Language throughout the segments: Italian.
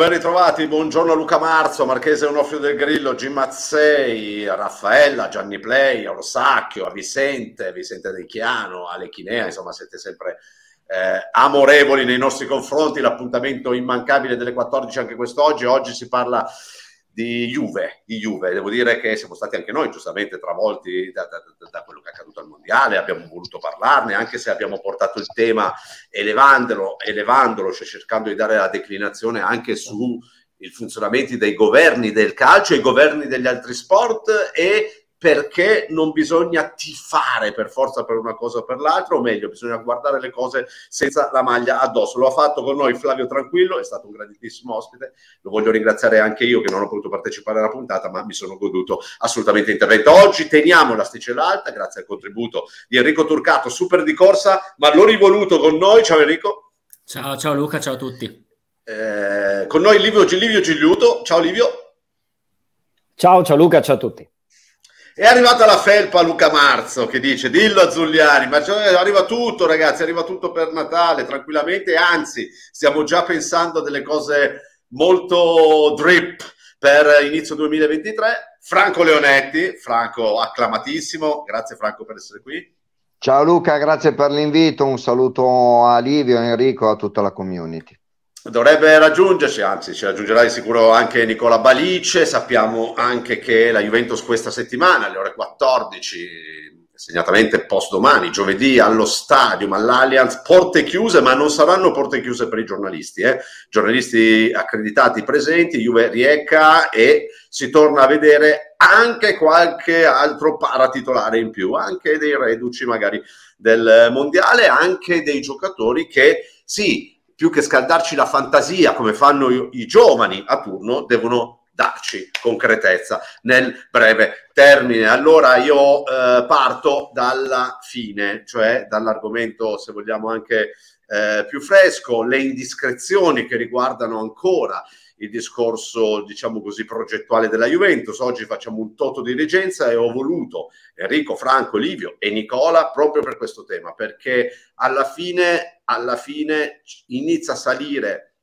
ben ritrovati, buongiorno Luca Marzo, Marchese Onofrio del Grillo, Mazzei, Raffaella, Gianni Play, Orsacchio, a Vicente, Vicente De Chiano, Ale Chinea, insomma siete sempre eh, amorevoli nei nostri confronti, l'appuntamento immancabile delle 14 anche quest'oggi, oggi si parla di Juve, di Juve, devo dire che siamo stati anche noi giustamente travolti da, da, da, quello che è accaduto al mondiale, abbiamo voluto parlarne, anche se abbiamo portato il tema elevandolo, elevandolo cioè cercando di dare la declinazione anche sui funzionamenti dei governi del calcio, i governi degli altri sport e perché non bisogna tifare per forza per una cosa o per l'altra, o meglio, bisogna guardare le cose senza la maglia addosso. Lo ha fatto con noi Flavio Tranquillo, è stato un grandissimo ospite, lo voglio ringraziare anche io che non ho potuto partecipare alla puntata, ma mi sono goduto assolutamente intervento. Oggi teniamo la sticella alta, grazie al contributo di Enrico Turcato, super di corsa, ma l'ho rivoluto con noi. Ciao Enrico. Ciao, ciao Luca, ciao a tutti. Eh, con noi Livio, Livio Gigliuto, ciao Livio. Ciao, ciao Luca, ciao a tutti. È arrivata la felpa a Luca Marzo che dice dillo a Zuliani, ma eh, arriva tutto ragazzi, arriva tutto per Natale tranquillamente, anzi stiamo già pensando a delle cose molto drip per inizio 2023. Franco Leonetti, Franco acclamatissimo, grazie Franco per essere qui. Ciao Luca, grazie per l'invito, un saluto a Livio, a Enrico, a tutta la community dovrebbe raggiungerci, anzi ci raggiungerà di sicuro anche Nicola Balice, sappiamo anche che la Juventus questa settimana alle ore 14, segnatamente post domani, giovedì allo Stadium, all'Allianz, porte chiuse, ma non saranno porte chiuse per i giornalisti, eh? giornalisti accreditati presenti, Juve Rieca e si torna a vedere anche qualche altro paratitolare in più, anche dei reduci magari del mondiale, anche dei giocatori che sì, più che scaldarci la fantasia come fanno i, i giovani a turno, devono darci concretezza nel breve termine. Allora io eh, parto dalla fine, cioè dall'argomento, se vogliamo, anche eh, più fresco, le indiscrezioni che riguardano ancora il discorso, diciamo così, progettuale della Juventus. Oggi facciamo un toto di regenza e ho voluto Enrico, Franco, Livio e Nicola proprio per questo tema, perché alla fine, alla fine inizia a salire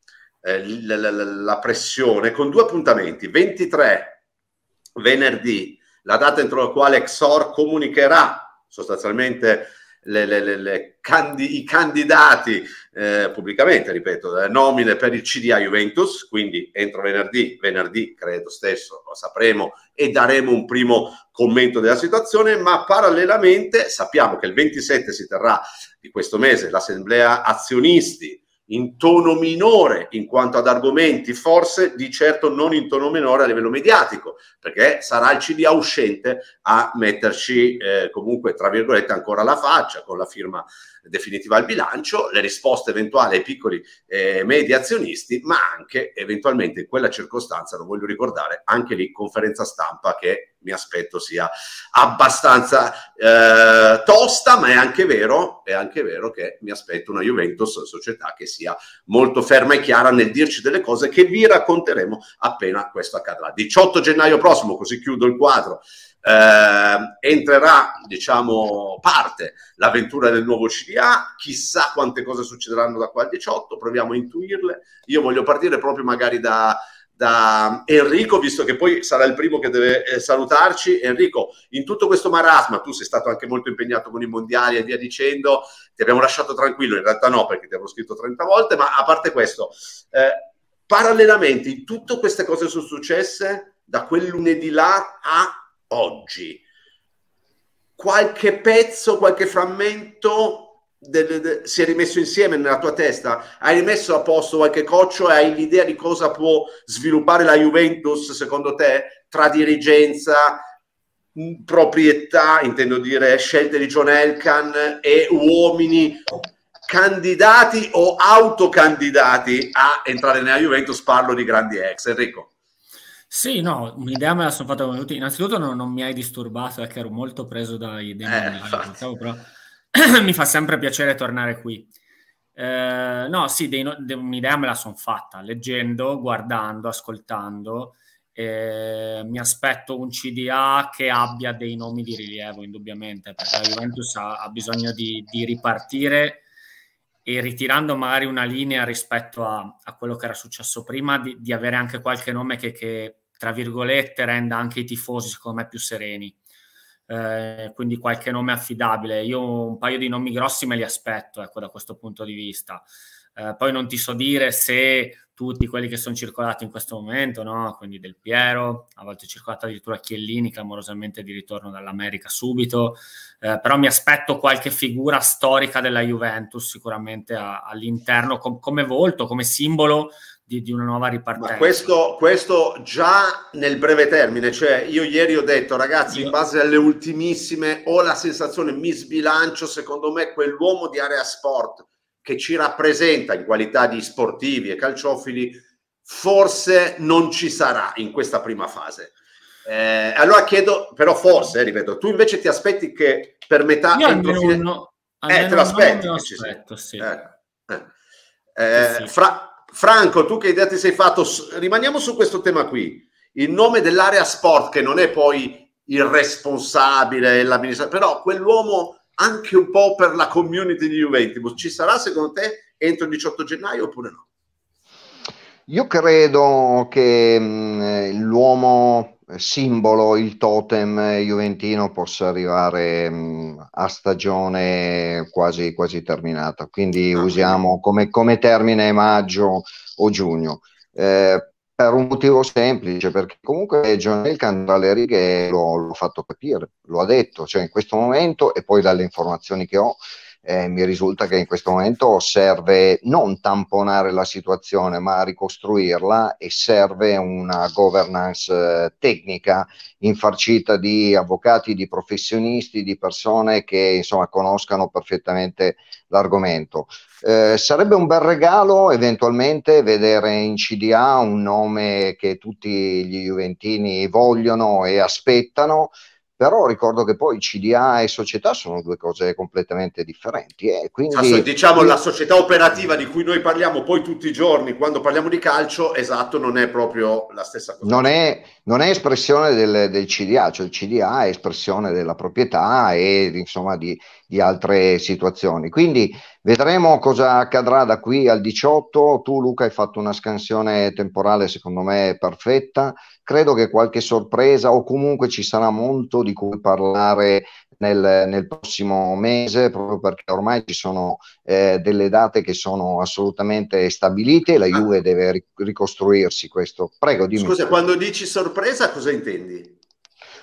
eh, la, la, la pressione con due appuntamenti, 23 venerdì, la data entro la quale Exor comunicherà sostanzialmente le, le, le, candi, i candidati eh, pubblicamente, ripeto, delle eh, nomine per il CDA Juventus, quindi entro venerdì, venerdì credo stesso lo sapremo e daremo un primo commento della situazione, ma parallelamente sappiamo che il 27 si terrà di questo mese l'assemblea azionisti in tono minore in quanto ad argomenti, forse di certo non in tono minore a livello mediatico, perché sarà il CDA uscente a metterci eh, comunque, tra virgolette, ancora la faccia con la firma definitiva al bilancio, le risposte eventuali ai piccoli e eh, medi azionisti, ma anche eventualmente in quella circostanza, lo voglio ricordare, anche lì conferenza stampa che mi aspetto sia abbastanza eh, tosta, ma è anche vero, è anche vero che mi aspetto una Juventus società che sia molto ferma e chiara nel dirci delle cose che vi racconteremo appena questo accadrà. 18 gennaio prossimo, così chiudo il quadro. Uh, entrerà, diciamo, parte l'avventura del nuovo CDA. Chissà quante cose succederanno da qua al 18, proviamo a intuirle. Io voglio partire proprio magari da, da Enrico, visto che poi sarà il primo che deve eh, salutarci. Enrico, in tutto questo marasma, tu sei stato anche molto impegnato con i mondiali e via dicendo, ti abbiamo lasciato tranquillo, in realtà no, perché ti avevo scritto 30 volte, ma a parte questo, eh, parallelamente, tutte queste cose sono successe da quel lunedì là a oggi. Qualche pezzo, qualche frammento del, de, si è rimesso insieme nella tua testa? Hai rimesso a posto qualche coccio e hai l'idea di cosa può sviluppare la Juventus, secondo te, tra dirigenza, proprietà, intendo dire scelte di John Elkan e uomini candidati o autocandidati a entrare nella Juventus? Parlo di grandi ex. Enrico. Sì, no, un'idea me la sono fatta con tutti. Innanzitutto non, non, mi hai disturbato perché ero molto preso dai demoni. Eh, mi fa sempre piacere tornare qui. Eh, no, sì, dei, de, un'idea me la sono fatta leggendo, guardando, ascoltando. Eh, mi aspetto un CDA che abbia dei nomi di rilievo, indubbiamente, perché la Juventus ha, ha bisogno di, di, ripartire e ritirando magari una linea rispetto a, a quello che era successo prima, di, di avere anche qualche nome che, che, tra virgolette, renda anche i tifosi, secondo me, più sereni eh, quindi qualche nome affidabile. Io un paio di nomi grossi me li aspetto, ecco, da questo punto di vista. Eh, poi non ti so dire se tutti quelli che sono circolati in questo momento, no? quindi Del Piero, a volte è circolata addirittura Chiellini, clamorosamente di ritorno dall'America subito, eh, però mi aspetto qualche figura storica della Juventus sicuramente a, all'interno, com- come volto, come simbolo di, di una nuova ripartenza. Ma questo, questo già nel breve termine, cioè io ieri ho detto ragazzi in base alle ultimissime ho la sensazione, mi sbilancio, secondo me quell'uomo di area sport che ci rappresenta in qualità di sportivi e calciofili forse non ci sarà in questa prima fase. Eh, allora chiedo, però forse, eh, ripeto, tu invece ti aspetti che per metà... Io almeno fine... uno, eh, te lo aspetti. Eh, eh. Sì. Sì. Eh, Fra... Franco, tu che idea ti sei fatto? Rimaniamo su questo tema qui. Il nome dell'area sport, che non è poi il responsabile, l'amministratore, però quell'uomo anche un po' per la community di Juventus, ci sarà secondo te entro il 18 gennaio oppure no? Io credo che mh, mm, l'uomo simbolo, il totem eh, juventino possa arrivare mh, mm, a stagione quasi, quasi terminata, quindi ah, usiamo come, come, termine maggio o giugno. Eh, per un motivo semplice, perché comunque John Elkan tra le righe lo, l'ho fatto capire, lo ha detto, cioè in questo momento e poi dalle informazioni che ho, eh, mi risulta che in questo momento serve non tamponare la situazione ma ricostruirla e serve una governance eh, tecnica infarcita di avvocati, di professionisti, di persone che insomma conoscano perfettamente l'argomento. Eh, sarebbe un bel regalo eventualmente vedere in CDA un nome che tutti gli Juventini vogliono e aspettano però ricordo che poi CDA e società sono due cose completamente differenti. Eh, quindi... Sasso, diciamo la società operativa di cui noi parliamo poi tutti i giorni quando parliamo di calcio, esatto, non è proprio la stessa cosa. Non è, non è espressione del, del, CDA, cioè il CDA è espressione della proprietà e insomma di, di altre situazioni. Quindi Vedremo cosa accadrà da qui al 18. Tu, Luca, hai fatto una scansione temporale, secondo me, perfetta. Credo che qualche sorpresa o comunque ci sarà molto di cui parlare nel, nel prossimo mese, proprio perché ormai ci sono eh, delle date che sono assolutamente stabilite. La ah. Juve deve ricostruirsi questo. Prego, dimmi. Scusa, quando dici sorpresa, cosa intendi?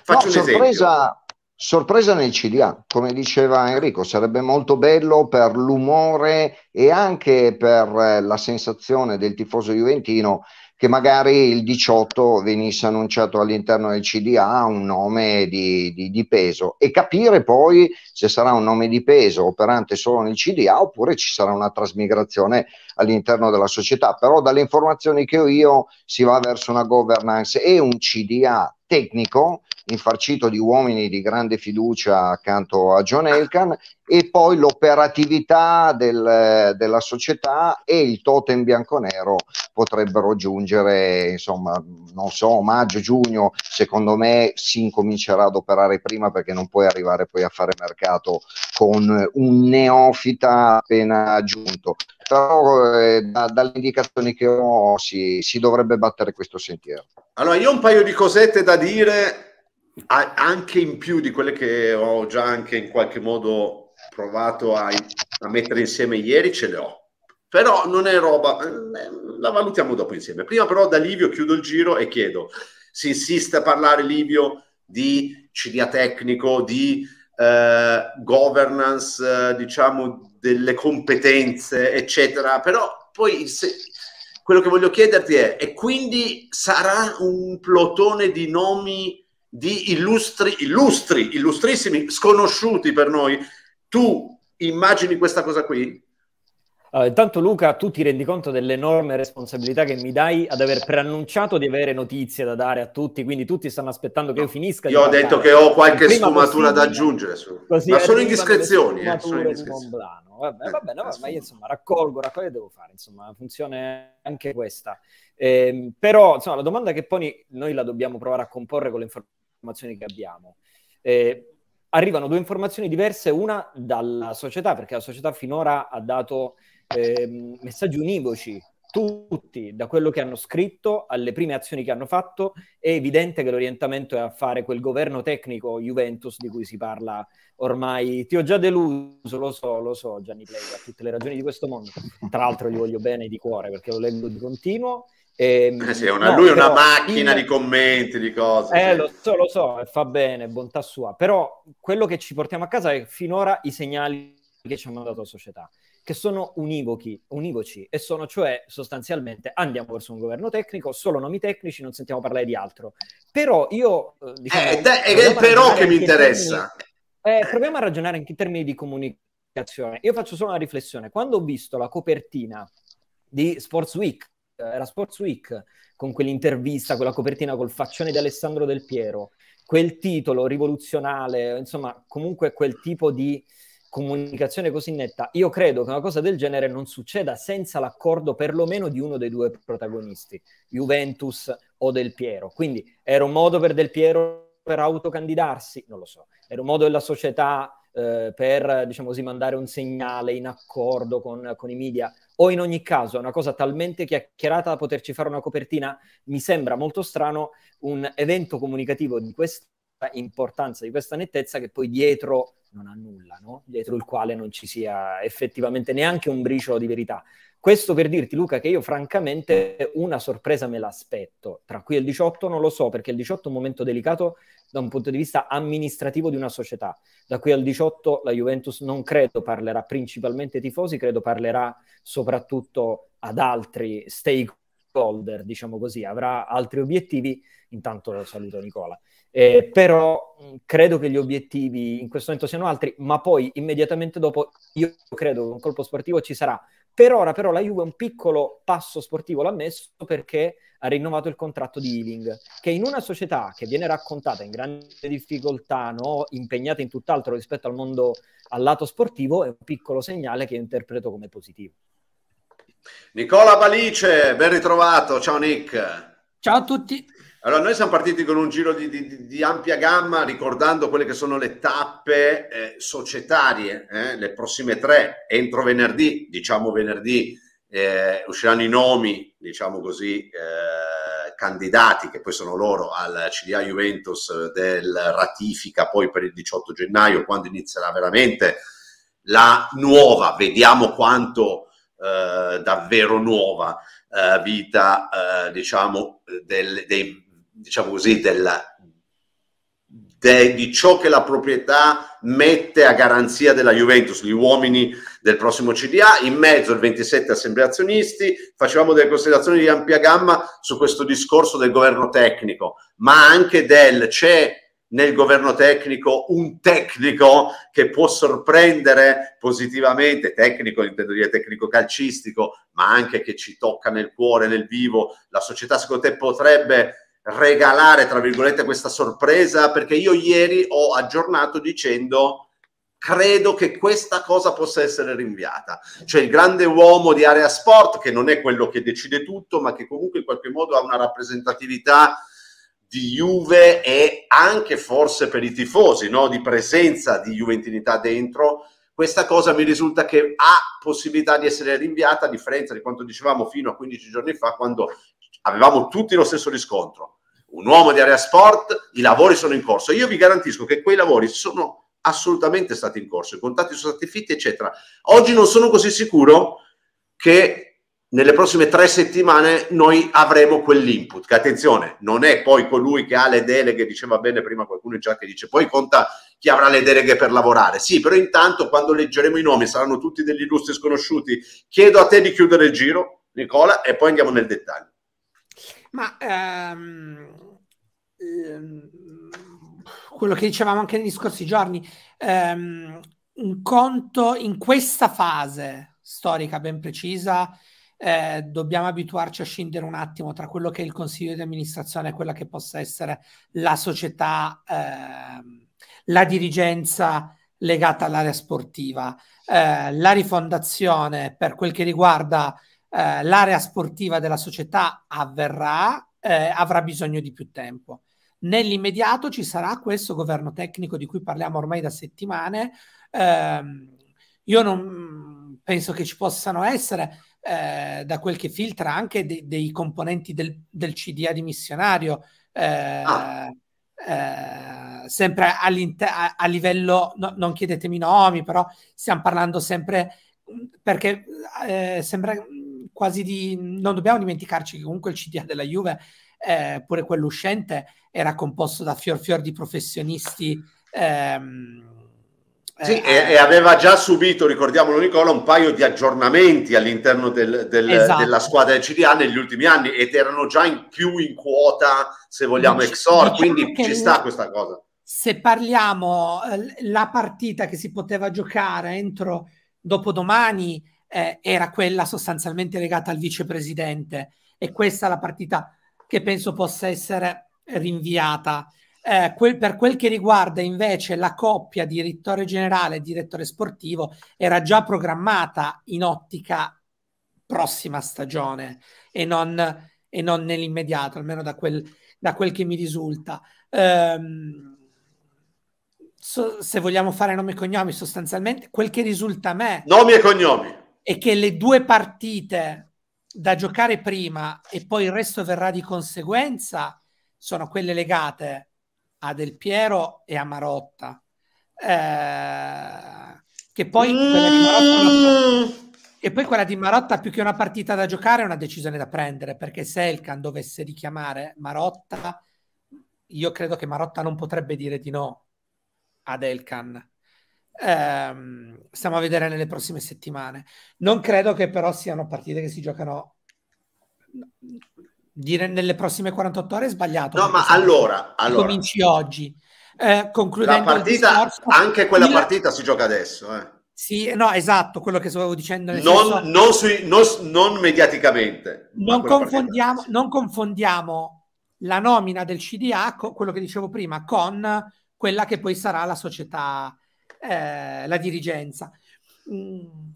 Faccio no, un sorpresa... esempio Sorpresa nel CDA, come diceva Enrico, sarebbe molto bello per l'umore e anche per eh, la sensazione del tifoso juventino che magari il 18 venisse annunciato all'interno del CDA un nome di, di, di, peso e capire poi se sarà un nome di peso operante solo nel CDA oppure ci sarà una trasmigrazione all'interno della società. Però dalle informazioni che ho io si va verso una governance e un CDA tecnico, infarcito di uomini di grande fiducia accanto a John Elkan e poi l'operatività del, della società e il totem bianconero potrebbero giungere, insomma, non so, maggio, giugno, secondo me si incomincerà ad operare prima perché non puoi arrivare poi a fare mercato con un neofita appena aggiunto però eh, dalle indicazioni che ho si, si, dovrebbe battere questo sentiero. Allora, io ho un paio di cosette da dire, anche in più di quelle che ho già anche in qualche modo provato a, a mettere insieme ieri, ce le ho. Però non è roba, eh, la valutiamo dopo insieme. Prima però da Livio chiudo il giro e chiedo, si insiste a parlare Livio di cilia tecnico, di eh, governance, eh, diciamo, delle competenze, eccetera, però poi se, quello che voglio chiederti è, e quindi sarà un plotone di nomi di illustri, illustri, illustrissimi, sconosciuti per noi? Tu immagini questa cosa qui? Uh, intanto Luca, tu ti rendi conto dell'enorme responsabilità che mi dai ad aver preannunciato di avere notizie da dare a tutti, quindi tutti stanno aspettando che io finisca. Io ho parlare. detto che ho qualche sfumatura da aggiungere, su. ma eh, sono indiscrezioni. Eh, sono indiscrezioni. bene, va bene, ma io eh. insomma raccolgo, raccolgo devo fare, insomma, funziona anche questa. Eh, però insomma, la domanda che poni noi la dobbiamo provare a comporre con le informazioni che abbiamo. Eh, arrivano due informazioni diverse, una dalla società, perché la società finora ha dato eh, messaggi univoci, tutti, da quello che hanno scritto alle prime azioni che hanno fatto, è evidente che l'orientamento è a fare quel governo tecnico Juventus di cui si parla ormai. Ti ho già deluso, lo so, lo so, Gianni Plega, tutte le ragioni di questo mondo. Tra l'altro gli voglio bene di cuore perché lo leggo di continuo. Ehm, eh sì, una, no, lui è una macchina in... di commenti, di cose. Eh, sì. lo so, lo so, fa bene, bontà sua. Però quello che ci portiamo a casa è finora i segnali che ci hanno dato la società che sono univochi, univoci e sono cioè sostanzialmente andiamo verso un governo tecnico, solo nomi tecnici, non sentiamo parlare di altro. Però io... Eh, diciamo, eh, te, eh, è il però che mi interessa. termini, eh, proviamo a ragionare anche in termini di comunicazione. Io faccio solo una riflessione. Quando ho visto la copertina di Sports Week, eh, era Sports Week, con quell'intervista, quella copertina col faccione di Alessandro Del Piero, quel titolo rivoluzionale, insomma, comunque quel tipo di comunicazione così netta, io credo che una cosa del genere non succeda senza l'accordo perlomeno di uno dei due protagonisti, Juventus o Del Piero. Quindi era un modo per Del Piero per autocandidarsi, non lo so, era un modo della società eh, per, diciamo così, mandare un segnale in accordo con, con i media o in ogni caso è una cosa talmente chiacchierata da poterci fare una copertina, mi sembra molto strano un evento comunicativo di questo importanza, di questa nettezza che poi dietro non ha nulla, no? dietro il quale non ci sia effettivamente neanche un briciolo di verità. Questo per dirti, Luca, che io francamente una sorpresa me l'aspetto. Tra qui e il 18 non lo so, perché il 18 è un momento delicato da un punto di vista amministrativo di una società. Da qui al 18 la Juventus non credo parlerà principalmente ai tifosi, credo parlerà soprattutto ad altri stakeholder, diciamo così, avrà altri obiettivi. Intanto saluto Nicola eh, però mm, credo che gli obiettivi in questo momento siano altri, ma poi immediatamente dopo io credo che un colpo sportivo ci sarà. Per ora però la Juve un piccolo passo sportivo l'ha messo perché ha rinnovato il contratto di Ealing, che in una società che viene raccontata in grande difficoltà, no? impegnata in tutt'altro rispetto al mondo al lato sportivo, è un piccolo segnale che io interpreto come positivo. Nicola Balice, ben ritrovato, ciao Nick. Ciao a tutti. Allora, noi siamo partiti con un giro di, di, di ampia gamma, ricordando quelle che sono le tappe eh, societarie, eh, le prossime tre, entro venerdì, diciamo venerdì, eh, usciranno i nomi, diciamo così, eh, candidati, che poi sono loro, al CDA Juventus eh, del ratifica poi per il 18 gennaio, quando inizierà veramente la nuova, vediamo quanto eh, davvero nuova vita, diciamo, del, dei diciamo così, della, de, di ciò che la proprietà mette a garanzia della Juventus, gli uomini del prossimo CDA, in mezzo il 27 assemblea azionisti, facevamo delle considerazioni di ampia gamma su questo discorso del governo tecnico, ma anche del c'è nel governo tecnico un tecnico che può sorprendere positivamente, tecnico intendo dire tecnico calcistico, ma anche che ci tocca nel cuore, nel vivo, la società secondo te potrebbe regalare, tra virgolette, questa sorpresa, perché io ieri ho aggiornato dicendo credo che questa cosa possa essere rinviata. Cioè il grande uomo di area sport, che non è quello che decide tutto, ma che comunque in qualche modo ha una rappresentatività di Juve e anche forse per i tifosi, no? di presenza di Juventinità dentro, questa cosa mi risulta che ha possibilità di essere rinviata, a differenza di quanto dicevamo fino a 15 giorni fa, quando avevamo tutti lo stesso riscontro un uomo di area sport, i lavori sono in corso. Io vi garantisco che quei lavori sono assolutamente stati in corso, i contatti sono stati fitti, eccetera. Oggi non sono così sicuro che nelle prossime tre settimane noi avremo quell'input, che attenzione, non è poi colui che ha le deleghe, diceva bene prima qualcuno già che dice, poi conta chi avrà le deleghe per lavorare. Sì, però intanto quando leggeremo i nomi saranno tutti degli illustri sconosciuti. Chiedo a te di chiudere il giro, Nicola, e poi andiamo nel dettaglio. Ma ehm, ehm, quello che dicevamo anche negli scorsi giorni, ehm, un conto in questa fase storica ben precisa, eh, dobbiamo abituarci a scindere un attimo tra quello che è il consiglio di amministrazione e quella che possa essere la società, eh, la dirigenza legata all'area sportiva. Eh, la rifondazione, per quel che riguarda eh, l'area sportiva della società avverrà, eh, avrà bisogno di più tempo. Nell'immediato ci sarà questo governo tecnico di cui parliamo ormai da settimane. Eh, io non mm, penso che ci possano essere, eh, da quel che filtra, anche de- dei componenti del, del CDA dimissionario. Eh, ah. Eh, sempre a, a, livello, no, non chiedetemi nomi, però stiamo parlando sempre mm, perché eh, sembra mm, quasi di... non dobbiamo dimenticarci che comunque il CDA della Juve, eh, pure quello uscente, era composto da fior fior di professionisti. Ehm, sì, eh, e, aveva già subito, ricordiamolo Nicola, un paio di aggiornamenti all'interno del, del, esatto. della squadra del CDA negli ultimi anni ed erano già in più in quota, se vogliamo, Dic- Exor, diciamo quindi ci sta questa cosa. Se parliamo eh, la partita che si poteva giocare entro dopodomani eh, era quella sostanzialmente legata al vicepresidente e questa è la partita che penso possa essere rinviata. Eh, quel, per quel che riguarda invece la coppia direttore generale e direttore sportivo era già programmata in ottica prossima stagione e non, e non nell'immediato, almeno da quel, da quel, che mi risulta. Eh, so, se vogliamo fare nomi e cognomi, sostanzialmente quel che risulta a me. Nomi e cognomi è che le due partite da giocare prima e poi il resto verrà di conseguenza sono quelle legate a Del Piero e a Marotta. Eh, che poi mm. quella di Marotta mm. e poi quella di Marotta, più che una partita da giocare, è una decisione da prendere, perché se Elkan dovesse richiamare Marotta, io credo che Marotta non potrebbe dire di no ad Elkan. Ehm, stiamo a vedere nelle prossime settimane. Non credo che però siano partite che si giocano dire nelle prossime 48 ore è sbagliato. No, ma allora, allora cominci oggi. Eh, concludendo la partita, discorso, anche quella Milan... partita si gioca adesso. Eh. Sì, eh, no, esatto, quello che stavo dicendo. Non, senso... non, sui, non, non, mediaticamente. Non confondiamo, partita, sì. non confondiamo la nomina del CDA, co- quello che dicevo prima, con quella che poi sarà la società eh, la dirigenza. Mm.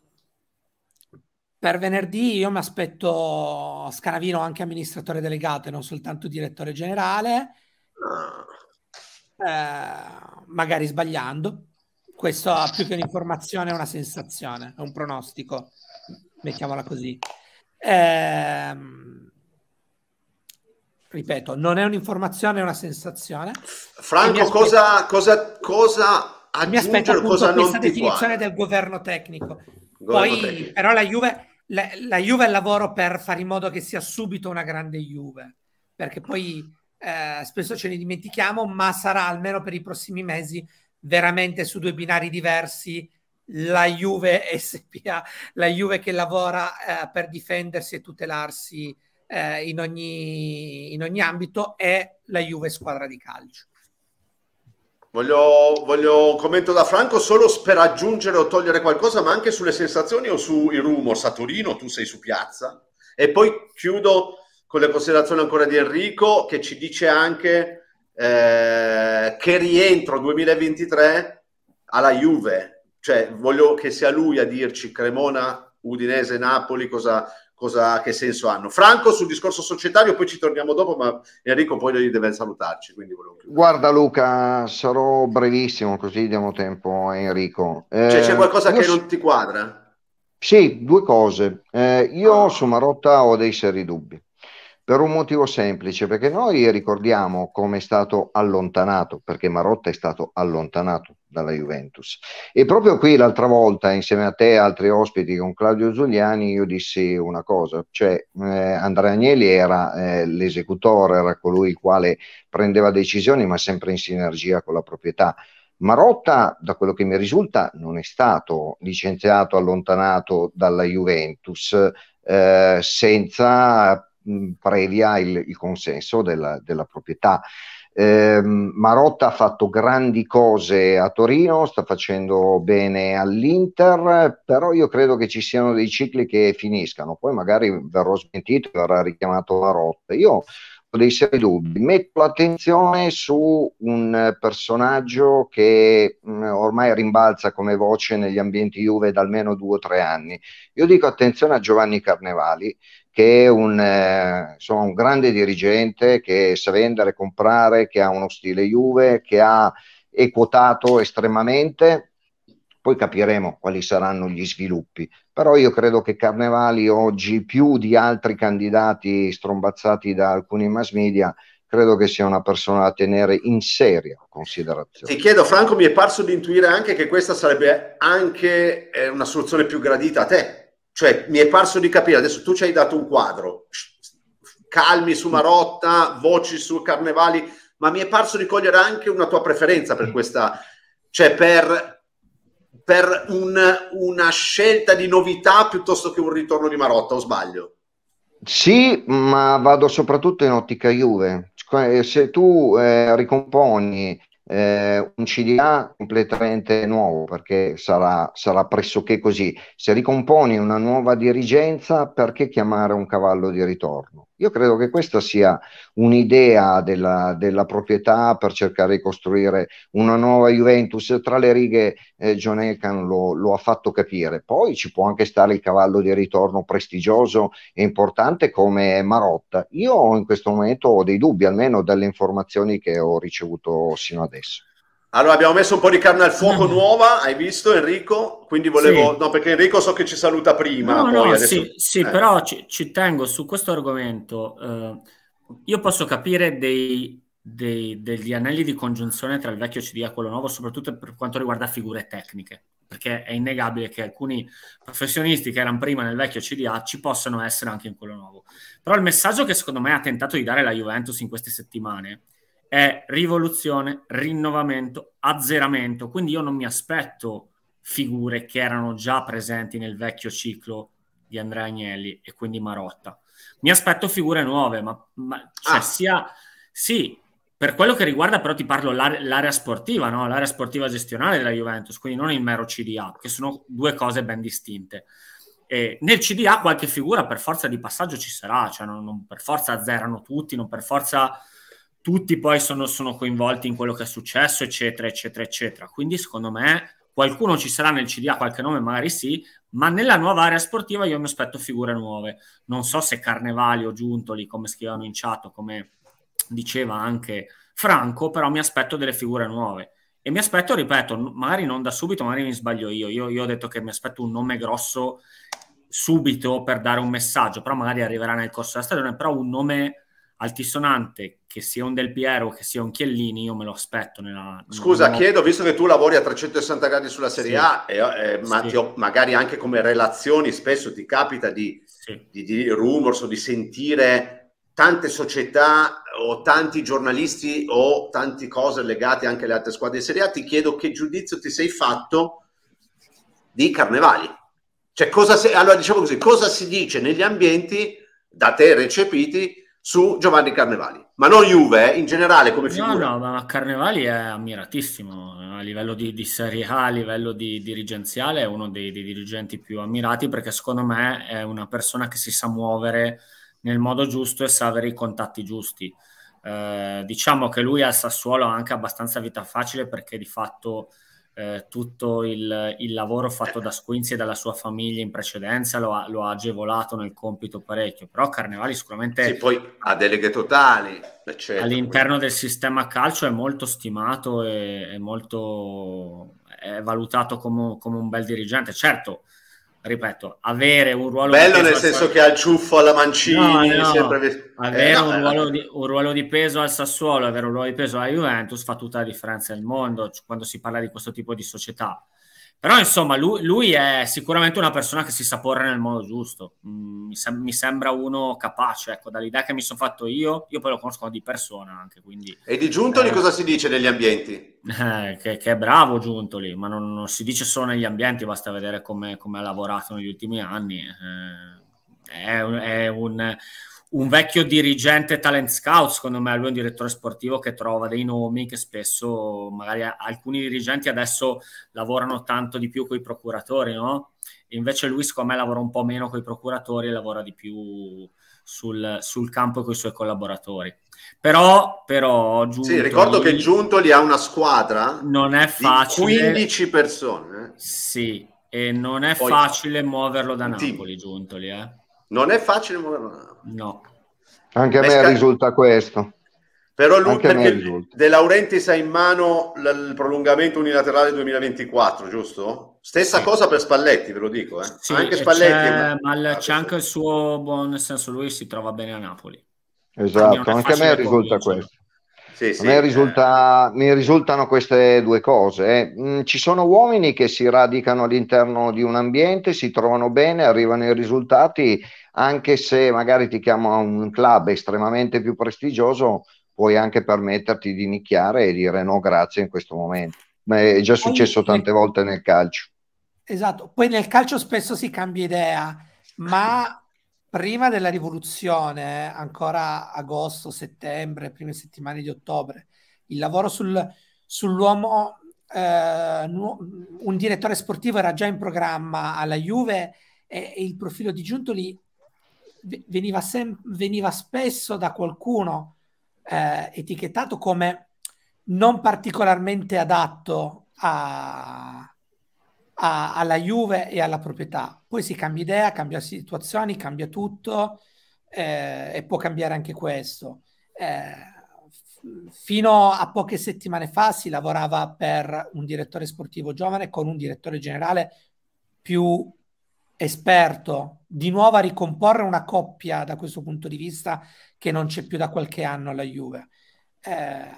Per venerdì io mi aspetto Scanavino anche amministratore delegato e non soltanto direttore generale, eh, magari sbagliando. Questo ha più che un'informazione è una sensazione, è un pronostico, mettiamola così. Eh, ripeto, non è un'informazione, è una sensazione. Franco, aspetto... cosa, cosa, cosa mi aspetto appunto cosa questa definizione del governo tecnico. Governo Poi, tecnico. però, la Juve, la, la Juve è il lavoro per fare in modo che sia subito una grande Juve, perché poi eh, spesso ce ne dimentichiamo, ma sarà almeno per i prossimi mesi veramente su due binari diversi la Juve SPA, la Juve che lavora eh, per difendersi e tutelarsi eh, in, ogni, in ogni ambito, e la Juve squadra di calcio. Voglio, voglio, un commento da Franco solo per aggiungere o togliere qualcosa, ma anche sulle sensazioni o sui rumors a Torino, tu sei su piazza. E poi chiudo con le considerazioni ancora di Enrico che ci dice anche eh, che rientro 2023 alla Juve. Cioè, voglio che sia lui a dirci Cremona, Udinese, Napoli, cosa, cosa, che senso hanno. Franco, sul discorso societario, poi ci torniamo dopo, ma Enrico poi deve salutarci. Guarda Luca, sarò brevissimo così diamo tempo a Enrico. Eh, cioè, c'è eh, qualcosa che so... non ti quadra? Sì, due cose. Eh, io ah. su Marotta ho dei seri dubbi per un motivo semplice, perché noi ricordiamo come è stato allontanato, perché Marotta è stato allontanato dalla Juventus. E proprio qui l'altra volta, insieme a te e altri ospiti con Claudio Giuliani, io dissi una cosa, cioè eh, Andrea Agnelli era eh, l'esecutore, era colui il quale prendeva decisioni, ma sempre in sinergia con la proprietà. Marotta, da quello che mi risulta, non è stato licenziato, allontanato dalla Juventus eh, senza Mm, previa il, il, consenso della, della proprietà. Eh, Marotta ha fatto grandi cose a Torino, sta facendo bene all'Inter, però io credo che ci siano dei cicli che finiscano, poi magari verrò smentito e verrà richiamato Marotta. Io ho dei seri dubbi, metto l'attenzione su un personaggio che mh, mm, ormai rimbalza come voce negli ambienti Juve da almeno due o tre anni. Io dico attenzione a Giovanni Carnevali, che è un, eh, insomma, un grande dirigente che sa vendere, comprare, che ha uno stile Juve, che ha, è quotato estremamente. Poi capiremo quali saranno gli sviluppi. Però io credo che Carnevali oggi, più di altri candidati strombazzati da alcuni mass media, credo che sia una persona da tenere in seria considerazione. Ti chiedo, Franco, mi è parso di intuire anche che questa sarebbe anche eh, una soluzione più gradita a te cioè, mi è parso di capire, adesso tu ci hai dato un quadro, calmi su Marotta, voci su Carnevali, ma mi è parso di cogliere anche una tua preferenza per mm. questa, cioè per, per un, una scelta di novità piuttosto che un ritorno di Marotta, o sbaglio? Sì, ma vado soprattutto in ottica Juve. Cioè, se tu eh, ricomponi eh, un CDA completamente nuovo perché sarà, sarà pressoché così. Se ricomponi una nuova dirigenza, perché chiamare un cavallo di ritorno? Io credo che questa sia un'idea della, della, proprietà per cercare di costruire una nuova Juventus. Tra le righe eh, John Elkan lo, lo, ha fatto capire. Poi ci può anche stare il cavallo di ritorno prestigioso e importante come Marotta. Io in questo momento ho dei dubbi, almeno dalle informazioni che ho ricevuto sino adesso. Allora abbiamo messo un po' di carne al fuoco mm. nuova, hai visto Enrico? Quindi volevo... Sì. No, perché Enrico so che ci saluta prima. No, no, adesso... sì, sì eh. però ci, ci, tengo su questo argomento. Eh, io posso capire dei, dei, degli anelli di congiunzione tra il vecchio CD e quello nuovo, soprattutto per quanto riguarda figure tecniche perché è innegabile che alcuni professionisti che erano prima nel vecchio CDA ci possano essere anche in quello nuovo. Però il messaggio che secondo me ha tentato di dare la Juventus in queste settimane è rivoluzione, rinnovamento, azzeramento. Quindi io non mi aspetto figure che erano già presenti nel vecchio ciclo di Andrea Agnelli e quindi Marotta. Mi aspetto figure nuove, ma, ma cioè ah. sia sì, per quello che riguarda però ti parlo l'area, l'area sportiva, no? l'area sportiva gestionale della Juventus, quindi non il mero CDA, che sono due cose ben distinte. E nel CDA qualche figura per forza di passaggio ci sarà, cioè non, non per forza azzerano tutti, non per forza tutti poi sono, sono coinvolti in quello che è successo, eccetera, eccetera, eccetera. Quindi secondo me qualcuno ci sarà nel CDA, qualche nome magari sì, ma nella nuova area sportiva io mi aspetto figure nuove. Non so se Carnevali o Giuntoli, come scrivevano in chat, come diceva anche Franco, però mi aspetto delle figure nuove. E mi aspetto, ripeto, magari non da subito, magari mi sbaglio io. Io, io ho detto che mi aspetto un nome grosso subito per dare un messaggio, però magari arriverà nel corso della stagione, però un nome altisonante, che sia un Del Piero, che sia un Chiellini, io me lo aspetto. Nella, Scusa, nella... chiedo, visto che tu lavori a 360 gradi sulla Serie sì. A, e, eh, ma sì. ho, magari anche come relazioni spesso ti capita di, sì. di, di rumors o di sentire tante società o tanti giornalisti o tante cose legate anche alle altre squadre di Serie A, ti chiedo che giudizio ti sei fatto di Carnevali. Cioè, cosa si, allora diciamo così, cosa si dice negli ambienti da te recepiti su Giovanni Carnevali, ma non Juve, eh, in generale come figura. No, no, ma Carnevali è ammiratissimo eh, a livello di, di Serie A, a livello di, dirigenziale, è uno dei, dei, dirigenti più ammirati perché secondo me è una persona che si sa muovere nel modo giusto e sa avere i contatti giusti. Eh, diciamo che lui al Sassuolo ha anche abbastanza vita facile perché di fatto eh, tutto il, il, lavoro fatto da Squinzi e dalla sua famiglia in precedenza lo ha, lo ha agevolato nel compito parecchio, però Carnevali sicuramente... Sì, poi ha deleghe totali, eccetera. All'interno del sistema calcio è molto stimato e è molto è valutato come, come un bel dirigente. Certo, ripeto, avere un ruolo... Bello nel senso Sassuolo... che ha il ciuffo alla Mancini, no, no. Sempre... avere eh, no, eh. ruolo di, un, ruolo di, peso al Sassuolo, avere un ruolo di peso alla Juventus fa tutta la differenza nel mondo cioè, quando si parla di questo tipo di società. Però insomma lui, lui, è sicuramente una persona che si sa porre nel modo giusto, mm, mi, sem- mi, sembra uno capace, ecco, dall'idea che mi sono fatto io, io poi lo conosco di persona anche, quindi... E di Giuntoli eh, cosa si dice degli ambienti? Eh, che, che, è bravo Giuntoli, ma non, non, si dice solo negli ambienti, basta vedere come, come ha lavorato negli ultimi anni. Eh, è, un, è un, un vecchio dirigente talent scout, secondo me, lui è un direttore sportivo che trova dei nomi che spesso magari alcuni dirigenti adesso lavorano tanto di più con i procuratori, no? invece lui, secondo me, lavora un po' meno con i procuratori e lavora di più sul, sul campo con i suoi collaboratori. Però, però Giuntoli, sì, ricordo che Giuntoli ha una squadra non è facile, di 15 persone. Sì, e non è Poi, facile muoverlo da Napoli, sì. Giuntoli, eh non è facile, no. Anche a me risulta questo. Però lui, Anche perché De Laurentiis ha in mano il prolungamento unilaterale 2024, giusto? Stessa sì. cosa per Spalletti, ve lo dico. Eh. Sì, anche Spalletti. C'è, ma il, c'è anche il suo buon senso, lui si trova bene a Napoli. Esatto, anche a me risulta questo. Sì, sì, a me eh. risulta, eh... mi risultano queste due cose. Eh. Mm, ci sono uomini che si radicano all'interno di un ambiente, si trovano bene, arrivano i risultati anche se magari ti chiamo a un club estremamente più prestigioso, puoi anche permetterti di nicchiare e dire no grazie in questo momento. Ma è già successo tante volte nel calcio. Esatto, poi nel calcio spesso si cambia idea, ma prima della rivoluzione, ancora agosto, settembre, prime settimane di ottobre, il lavoro sul, sull'uomo, eh, un direttore sportivo era già in programma alla Juve e, e il profilo di Giuntoli veniva, sem- veniva spesso da qualcuno eh, etichettato come non particolarmente adatto a, a, alla Juve e alla proprietà. Poi si cambia idea, cambia situazioni, cambia tutto eh, e può cambiare anche questo. Eh, fino a poche settimane fa si lavorava per un direttore sportivo giovane con un direttore generale più esperto di nuovo a ricomporre una coppia da questo punto di vista che non c'è più da qualche anno alla Juve. Eh,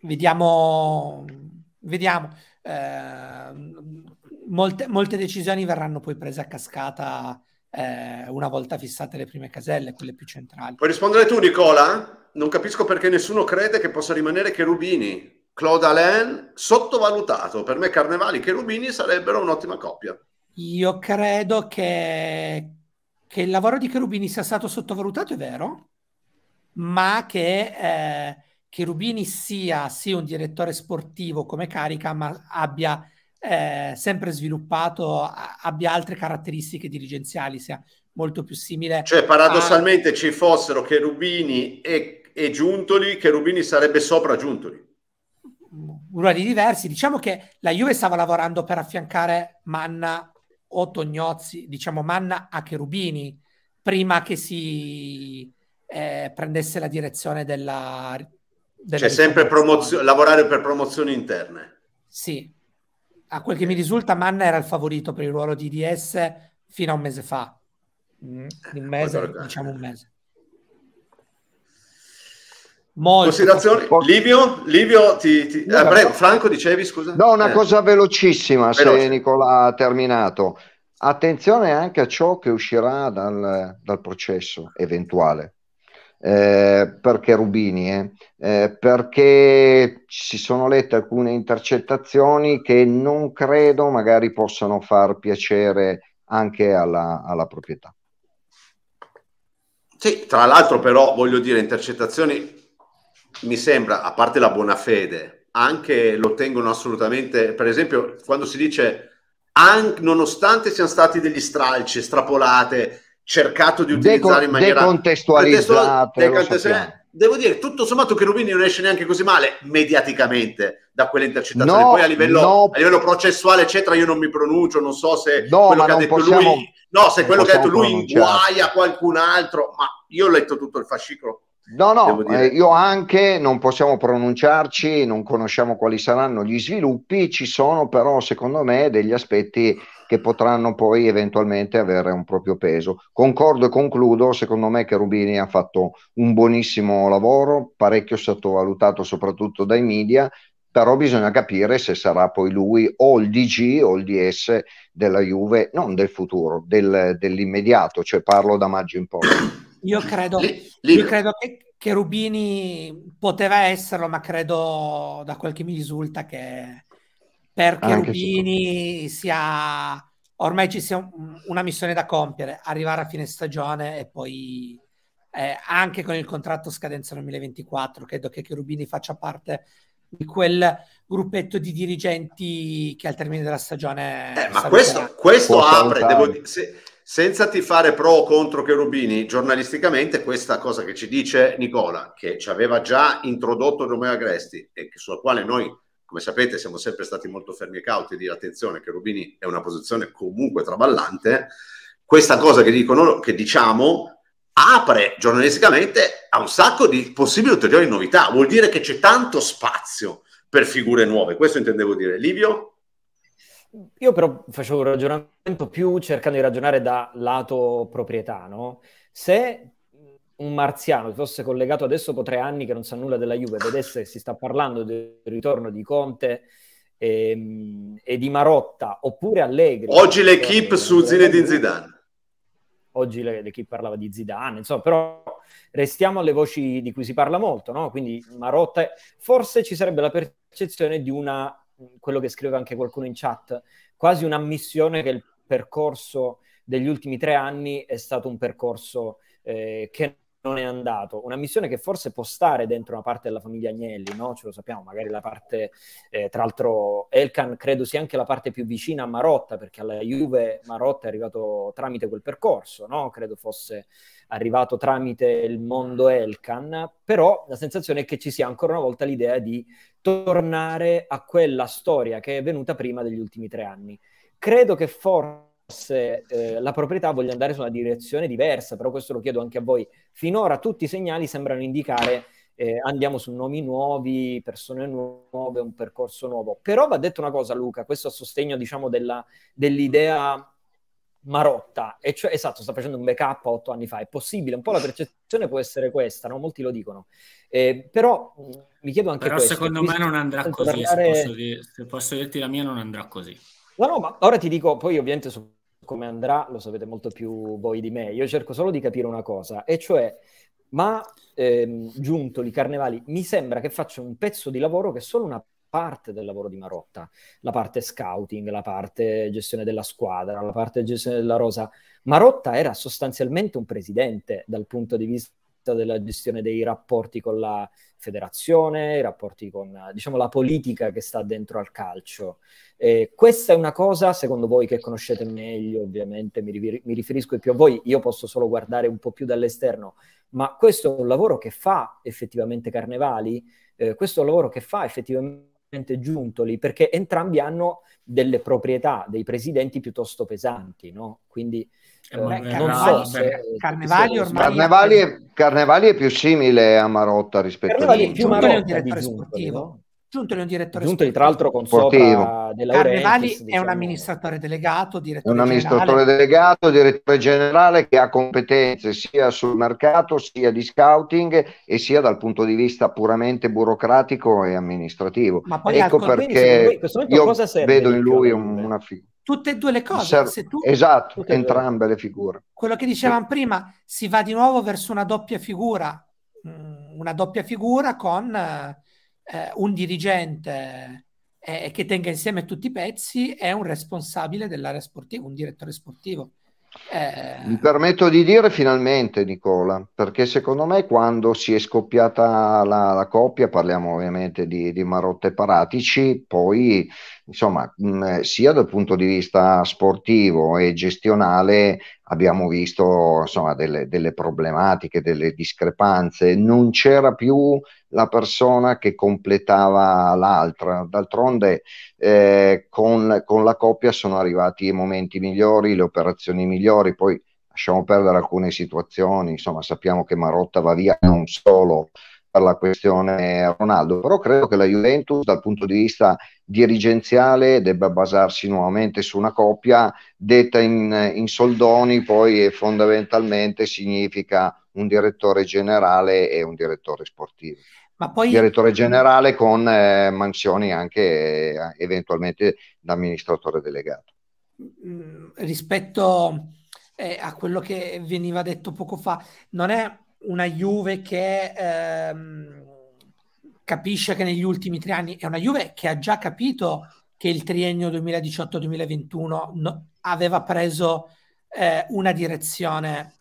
vediamo, vediamo. Eh, molte, molte, decisioni verranno poi prese a cascata eh, una volta fissate le prime caselle, quelle più centrali. Puoi rispondere tu, Nicola? Non capisco perché nessuno crede che possa rimanere Cherubini. Claude Alain sottovalutato. Per me Carnevali e Cherubini sarebbero un'ottima coppia. Io credo che, che il lavoro di Cherubini sia stato sottovalutato, è vero, ma che eh, Cherubini sia sì un direttore sportivo come carica, ma abbia eh, sempre sviluppato, abbia altre caratteristiche dirigenziali, sia molto più simile. Cioè, paradossalmente a... ci fossero Cherubini e, e Giuntoli, Cherubini sarebbe sopra Giuntoli. Ruoli diversi. Diciamo che la Juve stava lavorando per affiancare Manna o Tognozzi, diciamo Manna a Cherubini, prima che si eh, prendesse la direzione della... della cioè sempre promozio- lavorare per promozioni interne. Sì, a quel che mi risulta Manna era il favorito per il ruolo di DS fino a un mese fa. Mm, un mese, diciamo un mese. Molto. Considerazioni? Livio? Livio ti, ti... Eh, prego, Franco dicevi scusa? No, una eh. cosa velocissima Veloce. se Nicola ha terminato. Attenzione anche a ciò che uscirà dal, dal processo eventuale. Eh, perché Rubini, eh? Eh, perché si sono lette alcune intercettazioni che non credo magari possano far piacere anche alla, alla proprietà. Sì, tra l'altro però voglio dire intercettazioni mi sembra, a parte la buona fede, anche lo tengono assolutamente, per esempio, quando si dice, anche, nonostante siano stati degli stralci, strapolate, cercato di utilizzare Deco, in maniera... Decontestualizzate. Decontestualizzate devo dire, tutto sommato che Rubini non esce neanche così male mediaticamente da quelle intercettazioni. No, Poi a livello, no. a livello, processuale, eccetera, io non mi pronuncio, non so se no, quello che ha detto possiamo, lui, no, se quello che ha detto lui inguaia qualcun altro, ma io ho letto tutto il fascicolo No, no, dire... eh, io anche non possiamo pronunciarci, non conosciamo quali saranno gli sviluppi, ci sono però secondo me degli aspetti che potranno poi eventualmente avere un proprio peso. Concordo e concludo, secondo me che Rubini ha fatto un buonissimo lavoro, parecchio sottovalutato soprattutto dai media, però bisogna capire se sarà poi lui o il DG o il DS della Juve, non del futuro, del, dell'immediato, cioè parlo da maggio in poi. Io credo, io credo che, che, Rubini poteva esserlo, ma credo da quel che mi risulta che per Anche Rubini sia ormai ci sia una missione da compiere, arrivare a fine stagione e poi eh, anche con il contratto scadenza 2024, credo che, che Rubini faccia parte di quel gruppetto di dirigenti che al termine della stagione... Eh, ma questo, questo apre, devo dire, se, senza ti fare pro o contro Cherubini, giornalisticamente questa cosa che ci dice Nicola, che ci aveva già introdotto Romeo Agresti e sulla quale noi, come sapete, siamo sempre stati molto fermi e cauti di attenzione, Cherubini è una posizione comunque traballante, questa cosa che, dicono, che diciamo apre giornalisticamente a un sacco di possibili ulteriori novità, vuol dire che c'è tanto spazio per figure nuove, questo intendevo dire. Livio? Io però facevo un ragionamento più cercando di ragionare da lato proprietà, no? Se un marziano fosse collegato adesso dopo tre anni che non sa nulla della Juve, vedesse che si sta parlando del ritorno di Conte e, ehm, e di Marotta, oppure Allegri... Oggi eh, l'equipe eh, su Zinedine Zidane. Oggi l'equipe parlava di Zidane, insomma, però restiamo alle voci di cui si parla molto, no? Quindi Marotta... Forse ci sarebbe la percezione di una quello che scriveva anche qualcuno in chat, quasi un'ammissione che il percorso degli ultimi tre anni è stato un percorso eh, che non è andato, una missione che forse può stare dentro una parte della famiglia Agnelli, no? Ce lo sappiamo, magari la parte, eh, tra l'altro Elkan credo sia anche la parte più vicina a Marotta, perché alla Juve Marotta è arrivato tramite quel percorso, no? Credo fosse arrivato tramite il mondo Elkan, però la sensazione è che ci sia ancora una volta l'idea di tornare a quella storia che è venuta prima degli ultimi tre anni. Credo che forse se eh, la proprietà voglia andare su una direzione diversa, però questo lo chiedo anche a voi. Finora tutti i segnali sembrano indicare eh, andiamo su nomi nuovi, persone nuove, un percorso nuovo. Però va detto una cosa, Luca, questo a sostegno diciamo, della, dell'idea marotta, e cioè, esatto, sta facendo un backup otto anni fa, è possibile, un po' la percezione può essere questa, no? molti lo dicono, eh, però mm, mi chiedo anche... Però questo, secondo me non andrà così, parlare... se, posso dire, se posso dirti la mia non andrà così. No, no, ma ora ti dico, poi ovviamente su come andrà lo sapete molto più voi di me, io cerco solo di capire una cosa, e cioè, ma ehm, Giuntoli, Carnevali, mi sembra che faccia un pezzo di lavoro che è solo una parte del lavoro di Marotta, la parte scouting, la parte gestione della squadra, la parte gestione della rosa. Marotta era sostanzialmente un presidente dal punto di vista della gestione dei rapporti con la federazione, i rapporti con diciamo, la politica che sta dentro al calcio. Eh, questa è una cosa, secondo voi che conoscete meglio, ovviamente mi, ri- mi riferisco più a voi, io posso solo guardare un po' più dall'esterno, ma questo è un lavoro che fa effettivamente Carnevali, eh, questo è un lavoro che fa effettivamente Giuntoli, perché entrambi hanno delle proprietà, dei presidenti piuttosto pesanti, no? Quindi eh, eh, carnevali, ormai Carnevali, è... Carnevali è più simile a Marotta rispetto Carnevali a Carnevali è è un direttore di sportivo. Giuntoli. è un direttore Giuntoli, sportivo. tra l'altro con sportivo. della Carnevali diciamo. è un amministratore delegato, direttore è un generale. delegato, direttore generale che ha competenze sia sul mercato, sia di scouting e sia dal punto di vista puramente burocratico e amministrativo. Ma poi ecco perché quindi, io vedo in lui un, una figura tutte e due le cose. Diciamo, Ser- tu, esatto, entrambe le figure. Quello che dicevamo sì. prima, si va di nuovo verso una doppia figura, mm, una doppia figura con eh, eh, un dirigente eh, che tenga insieme tutti i pezzi e un responsabile dell'area sportiva, un direttore sportivo. Eh... Mi permetto di dire finalmente, Nicola, perché secondo me quando si è scoppiata la, la coppia, parliamo ovviamente di, di Marotta Paratici, poi insomma, mh, mm, sia dal punto di vista sportivo e gestionale abbiamo visto insomma, delle, delle, problematiche, delle discrepanze, non c'era più la persona che completava l'altra. D'altronde eh, con, con la coppia sono arrivati i momenti migliori, le operazioni migliori, poi lasciamo perdere alcune situazioni, insomma sappiamo che Marotta va via non solo per la questione Ronaldo, però credo che la Juventus dal punto di vista dirigenziale debba basarsi nuovamente su una coppia detta in, in soldoni, poi fondamentalmente significa un direttore generale e un direttore sportivo. Ma poi... Direttore generale con eh, mansioni anche eh, eventualmente da amministratore delegato. Mm, rispetto eh, a quello che veniva detto poco fa, non è una Juve che ehm, capisce che negli ultimi tre anni è una Juve che ha già capito che il triennio 2018-2021 no, aveva preso eh, una direzione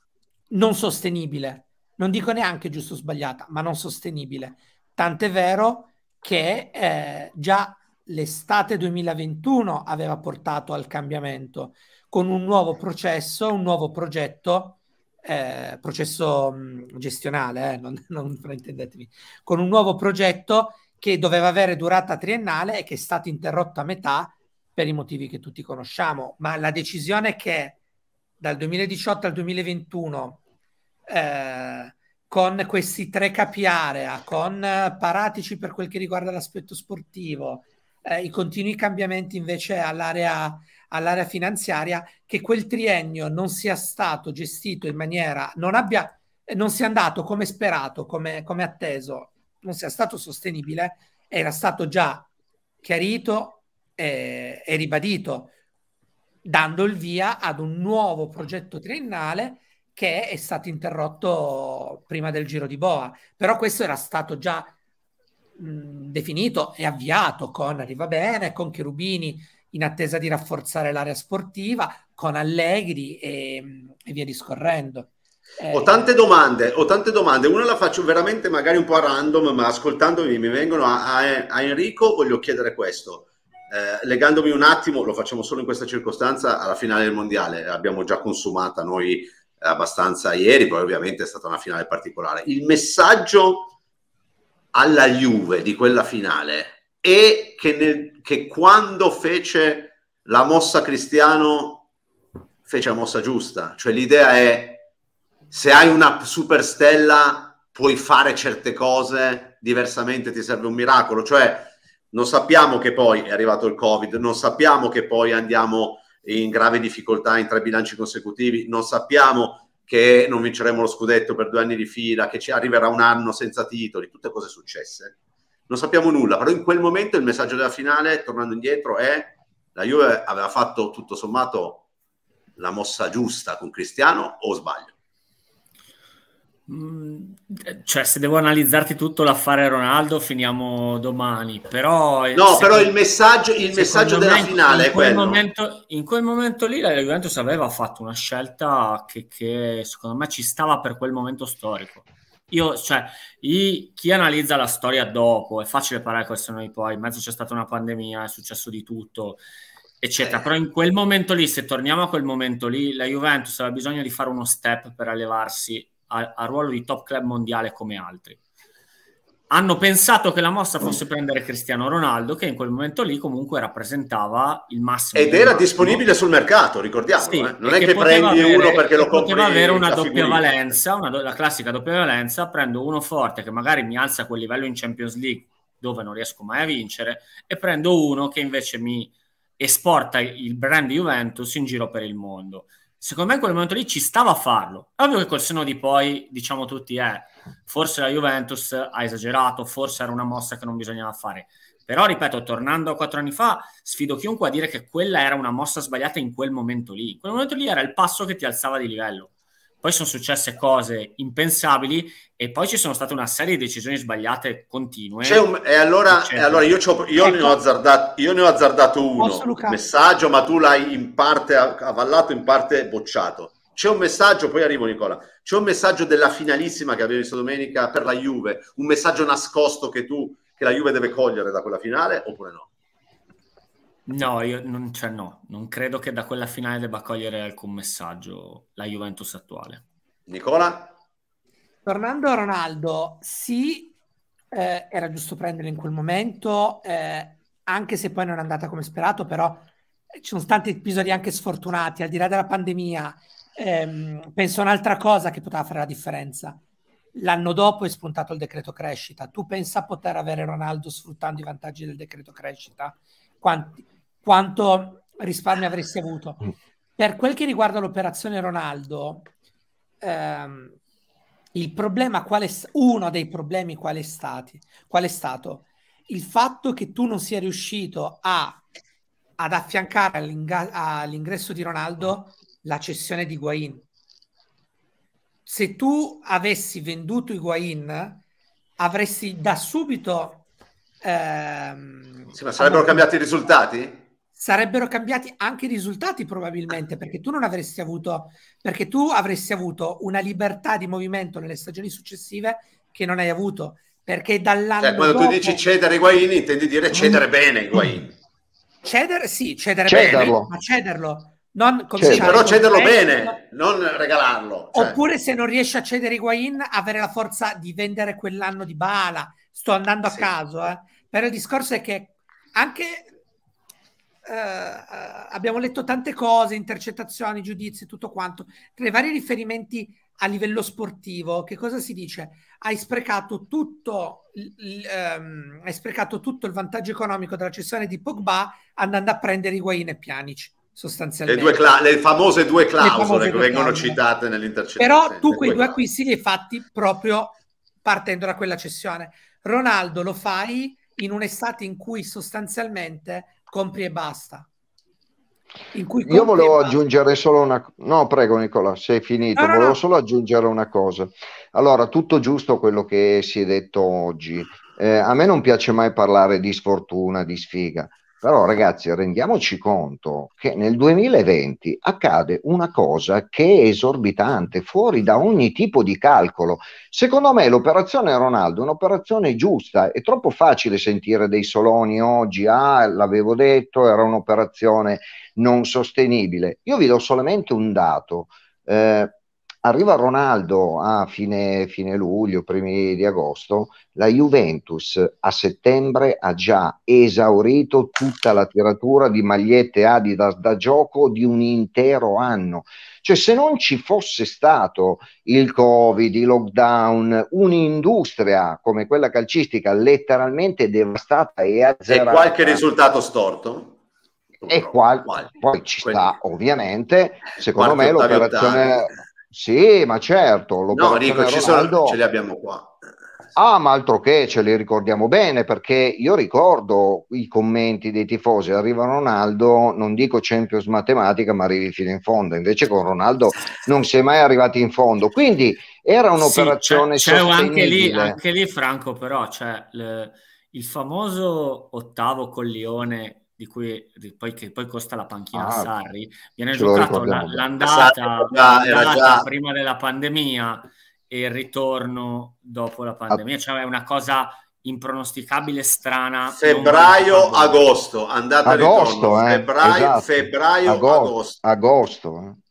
non sostenibile, non dico neanche giusto o sbagliata, ma non sostenibile. Tant'è vero che eh, già l'estate 2021 aveva portato al cambiamento con un nuovo processo, un nuovo progetto eh, processo mh, gestionale, eh, non, non fraintendetemi, con un nuovo progetto che doveva avere durata triennale e che è stato interrotto a metà per i motivi che tutti conosciamo, ma la decisione che dal 2018 al 2021 eh, con questi tre capi area, con Paratici per quel che riguarda l'aspetto sportivo, eh, i continui cambiamenti invece all'area all'area finanziaria che quel triennio non sia stato gestito in maniera, non abbia, eh, non sia andato come sperato, come, come atteso, non sia stato sostenibile, era stato già chiarito e, e ribadito, dando il via ad un nuovo progetto triennale che è stato interrotto prima del giro di Boa. Però questo era stato già mh, definito e avviato con Arriva Bene, con Cherubini in attesa di rafforzare l'area sportiva con Allegri e, e via discorrendo. Eh, ho, tante domande, ho tante domande, una la faccio veramente magari un po' a random, ma ascoltandomi mi vengono a, a, a Enrico, voglio chiedere questo. Eh, legandomi un attimo, lo facciamo solo in questa circostanza, alla finale del mondiale, l'abbiamo già consumata noi abbastanza ieri, poi ovviamente è stata una finale particolare. Il messaggio alla Juve di quella finale e che, nel, che quando fece la mossa Cristiano fece la mossa giusta, cioè l'idea è se hai una superstella puoi fare certe cose, diversamente ti serve un miracolo, cioè non sappiamo che poi è arrivato il Covid, non sappiamo che poi andiamo in grave difficoltà in tre bilanci consecutivi, non sappiamo che non vinceremo lo scudetto per due anni di fila, che ci arriverà un anno senza titoli, tutte cose successe non sappiamo nulla, però in quel momento il messaggio della finale, tornando indietro, è la Juve aveva fatto tutto sommato la mossa giusta con Cristiano o sbaglio? Mm, eh, cioè, se devo analizzarti tutto l'affare Ronaldo, finiamo domani. Però, no, secondo, però il messaggio, il messaggio della me, finale in quel, momento, in quel momento lì la Juventus aveva fatto una scelta che, che secondo me ci stava per quel momento storico io, cioè, i, chi analizza la storia dopo, è facile parlare con noi poi, in mezzo c'è stata una pandemia, è successo di tutto, eccetera, eh. però in quel momento lì, se torniamo a quel momento lì, la Juventus aveva bisogno di fare uno step per allevarsi al ruolo di top club mondiale come altri hanno pensato che la mossa fosse prendere Cristiano Ronaldo, che in quel momento lì comunque rappresentava il massimo. Ed era massimo. disponibile sul mercato, ricordiamo. Sì, eh? Non è che, che prendi avere, uno perché lo compri. Poteva avere una doppia figurina. valenza, una, la classica doppia valenza, prendo uno forte che magari mi alza quel livello in Champions League dove non riesco mai a vincere e prendo uno che invece mi esporta il brand Juventus in giro per il mondo secondo me in quel momento lì ci stava a farlo. È ovvio che col seno di poi diciamo tutti, eh, forse la Juventus ha esagerato, forse era una mossa che non bisognava fare. Però, ripeto, tornando a quattro anni fa, sfido chiunque a dire che quella era una mossa sbagliata in quel momento lì. In quel momento lì era il passo che ti alzava di livello poi sono successe cose impensabili e poi ci sono state una serie di decisioni sbagliate continue. Un, e allora, e allora io, io, ne ho ecco. azzardato, io ne ho azzardato uno, messaggio, ma tu l'hai in parte avallato, in parte bocciato. C'è un messaggio, poi arrivo Nicola, c'è un messaggio della finalissima che abbiamo visto domenica per la Juve, un messaggio nascosto che tu, che la Juve deve cogliere da quella finale oppure no? No, io non, cioè no, non credo che da quella finale debba cogliere alcun messaggio la Juventus attuale. Nicola? Tornando a Ronaldo, sì, eh, era giusto prenderlo in quel momento, eh, anche se poi non è andata come sperato, però ci sono stati episodi anche sfortunati, al di là della pandemia, ehm, penso a un'altra cosa che poteva fare la differenza. L'anno dopo è spuntato il decreto crescita. Tu pensa a poter avere Ronaldo sfruttando i vantaggi del decreto crescita? Quanti, quanto risparmio avresti avuto. Mm. Per quel che riguarda l'operazione Ronaldo, ehm, il problema qual è, uno dei problemi qual è, stati, qual è stato? Il fatto che tu non sia riuscito a, ad affiancare all'ingresso di Ronaldo la cessione di Guain. Se tu avessi venduto i Higuain, avresti da subito... Ehm, sì, ma sarebbero allora, cambiati i risultati? sarebbero cambiati anche i risultati probabilmente, ah, perché tu non avresti avuto, perché tu avresti avuto una libertà di movimento nelle stagioni successive che non hai avuto, perché dall'anno cioè, quando dopo... tu dici cedere Guaini, intendi dire cedere bene Guaini. Cedere, sì, cedere cederlo. bene, ma cederlo. Non, come diciamo, però cederlo cioè, bene, non regalarlo. Cioè. Oppure se non riesci a cedere Higuain, avere la forza di vendere quell'anno di Bala. Sto andando a sì. caso, eh. però il discorso è che anche eh, abbiamo letto tante cose, intercettazioni, giudizi, tutto quanto. Tra i vari riferimenti a livello sportivo, che cosa si dice? Hai sprecato tutto, il, um, ehm, hai sprecato tutto il vantaggio economico della cessione di Pogba andando a prendere Higuain e Pjanic sostanzialmente. Le, cla- le, famose due clausole famose che due vengono clausole. citate nell'intercettazione. Però tu quei due acquisti li hai fatti proprio partendo da quella cessione. Ronaldo lo fai in un'estate in cui sostanzialmente compri e basta. Io volevo aggiungere solo una cosa. No, prego Nicola, sei finito. No, no, volevo no. solo aggiungere una cosa. Allora, tutto giusto quello che si è detto oggi. Eh, a me non piace mai parlare di sfortuna, di sfiga. Però ragazzi rendiamoci conto che nel 2020 accade una cosa che è esorbitante, fuori da ogni tipo di calcolo. Secondo me l'operazione Ronaldo è un'operazione giusta, è troppo facile sentire dei soloni oggi, ah l'avevo detto, era un'operazione non sostenibile. Io vi do solamente un dato. Eh, Arriva Ronaldo a fine, fine luglio, primi di agosto, la Juventus a settembre ha già esaurito tutta la tiratura di magliette Adidas da gioco di un intero anno. Cioè se non ci fosse stato il Covid, il lockdown, un'industria come quella calcistica letteralmente devastata e azzerata. E qualche risultato storto? e qual- poi ci sta ovviamente secondo me l'operazione, sì, ma certo. Lo no, dico, ci sono, ce li abbiamo qua. Ah, ma altro che ce li ricordiamo bene perché io ricordo i commenti dei tifosi. Arriva Ronaldo, non dico Champions matematica, ma arrivi fino in fondo. Invece con Ronaldo non si è mai arrivati in fondo. Quindi era un'operazione sì, c'è, c'è anche, lì, anche lì, Franco, però c'è cioè, il famoso ottavo coglione di cui poi, che poi costa la panchina ah, Sarri, viene giocato la, l'andata, già, l'andata già... prima della pandemia e il ritorno dopo la pandemia, cioè è una cosa impronosticabile, strana. Febbraio-agosto, andata agosto, e ritorno. Eh, febbraio, esatto. febbraio agosto. agosto. Eh.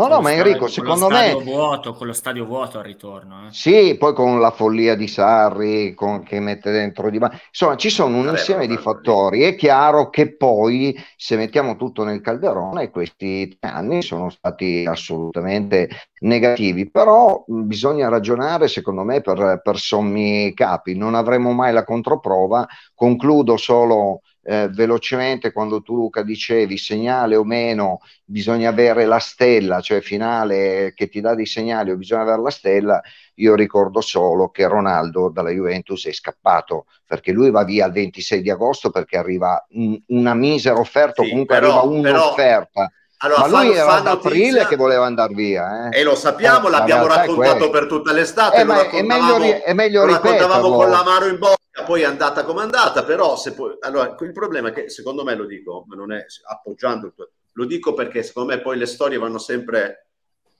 No, no, ma Enrico, stadio, secondo me... Vuoto, con lo stadio vuoto al ritorno. Eh. Sì, poi con la follia di Sarri con... che mette dentro di... Insomma, ci sono un Vabbè, insieme di fattori. È chiaro che poi, se mettiamo tutto nel calderone, questi tre anni sono stati assolutamente negativi. Però bisogna ragionare, secondo me, per, per sommi capi. Non avremo mai la controprova. Concludo solo eh, velocemente quando tu Luca dicevi segnale o meno bisogna avere la stella, cioè finale che ti dà dei segnali o bisogna avere la stella, io ricordo solo che Ronaldo dalla Juventus è scappato perché lui va via il 26 di agosto perché arriva un, una misera offerta, sì, comunque però, arriva un'offerta. Allora, Ma fa, lui era da aprile che voleva andare via. Eh. E lo sappiamo, eh, l'abbiamo raccontato per tutta l'estate. Eh, è, meglio, è meglio lo raccontavamo con la in bocca poi è andata come è andata, però se poi, allora, il problema è che secondo me lo dico, ma non è appoggiando il tuo, lo dico perché secondo me poi le storie vanno sempre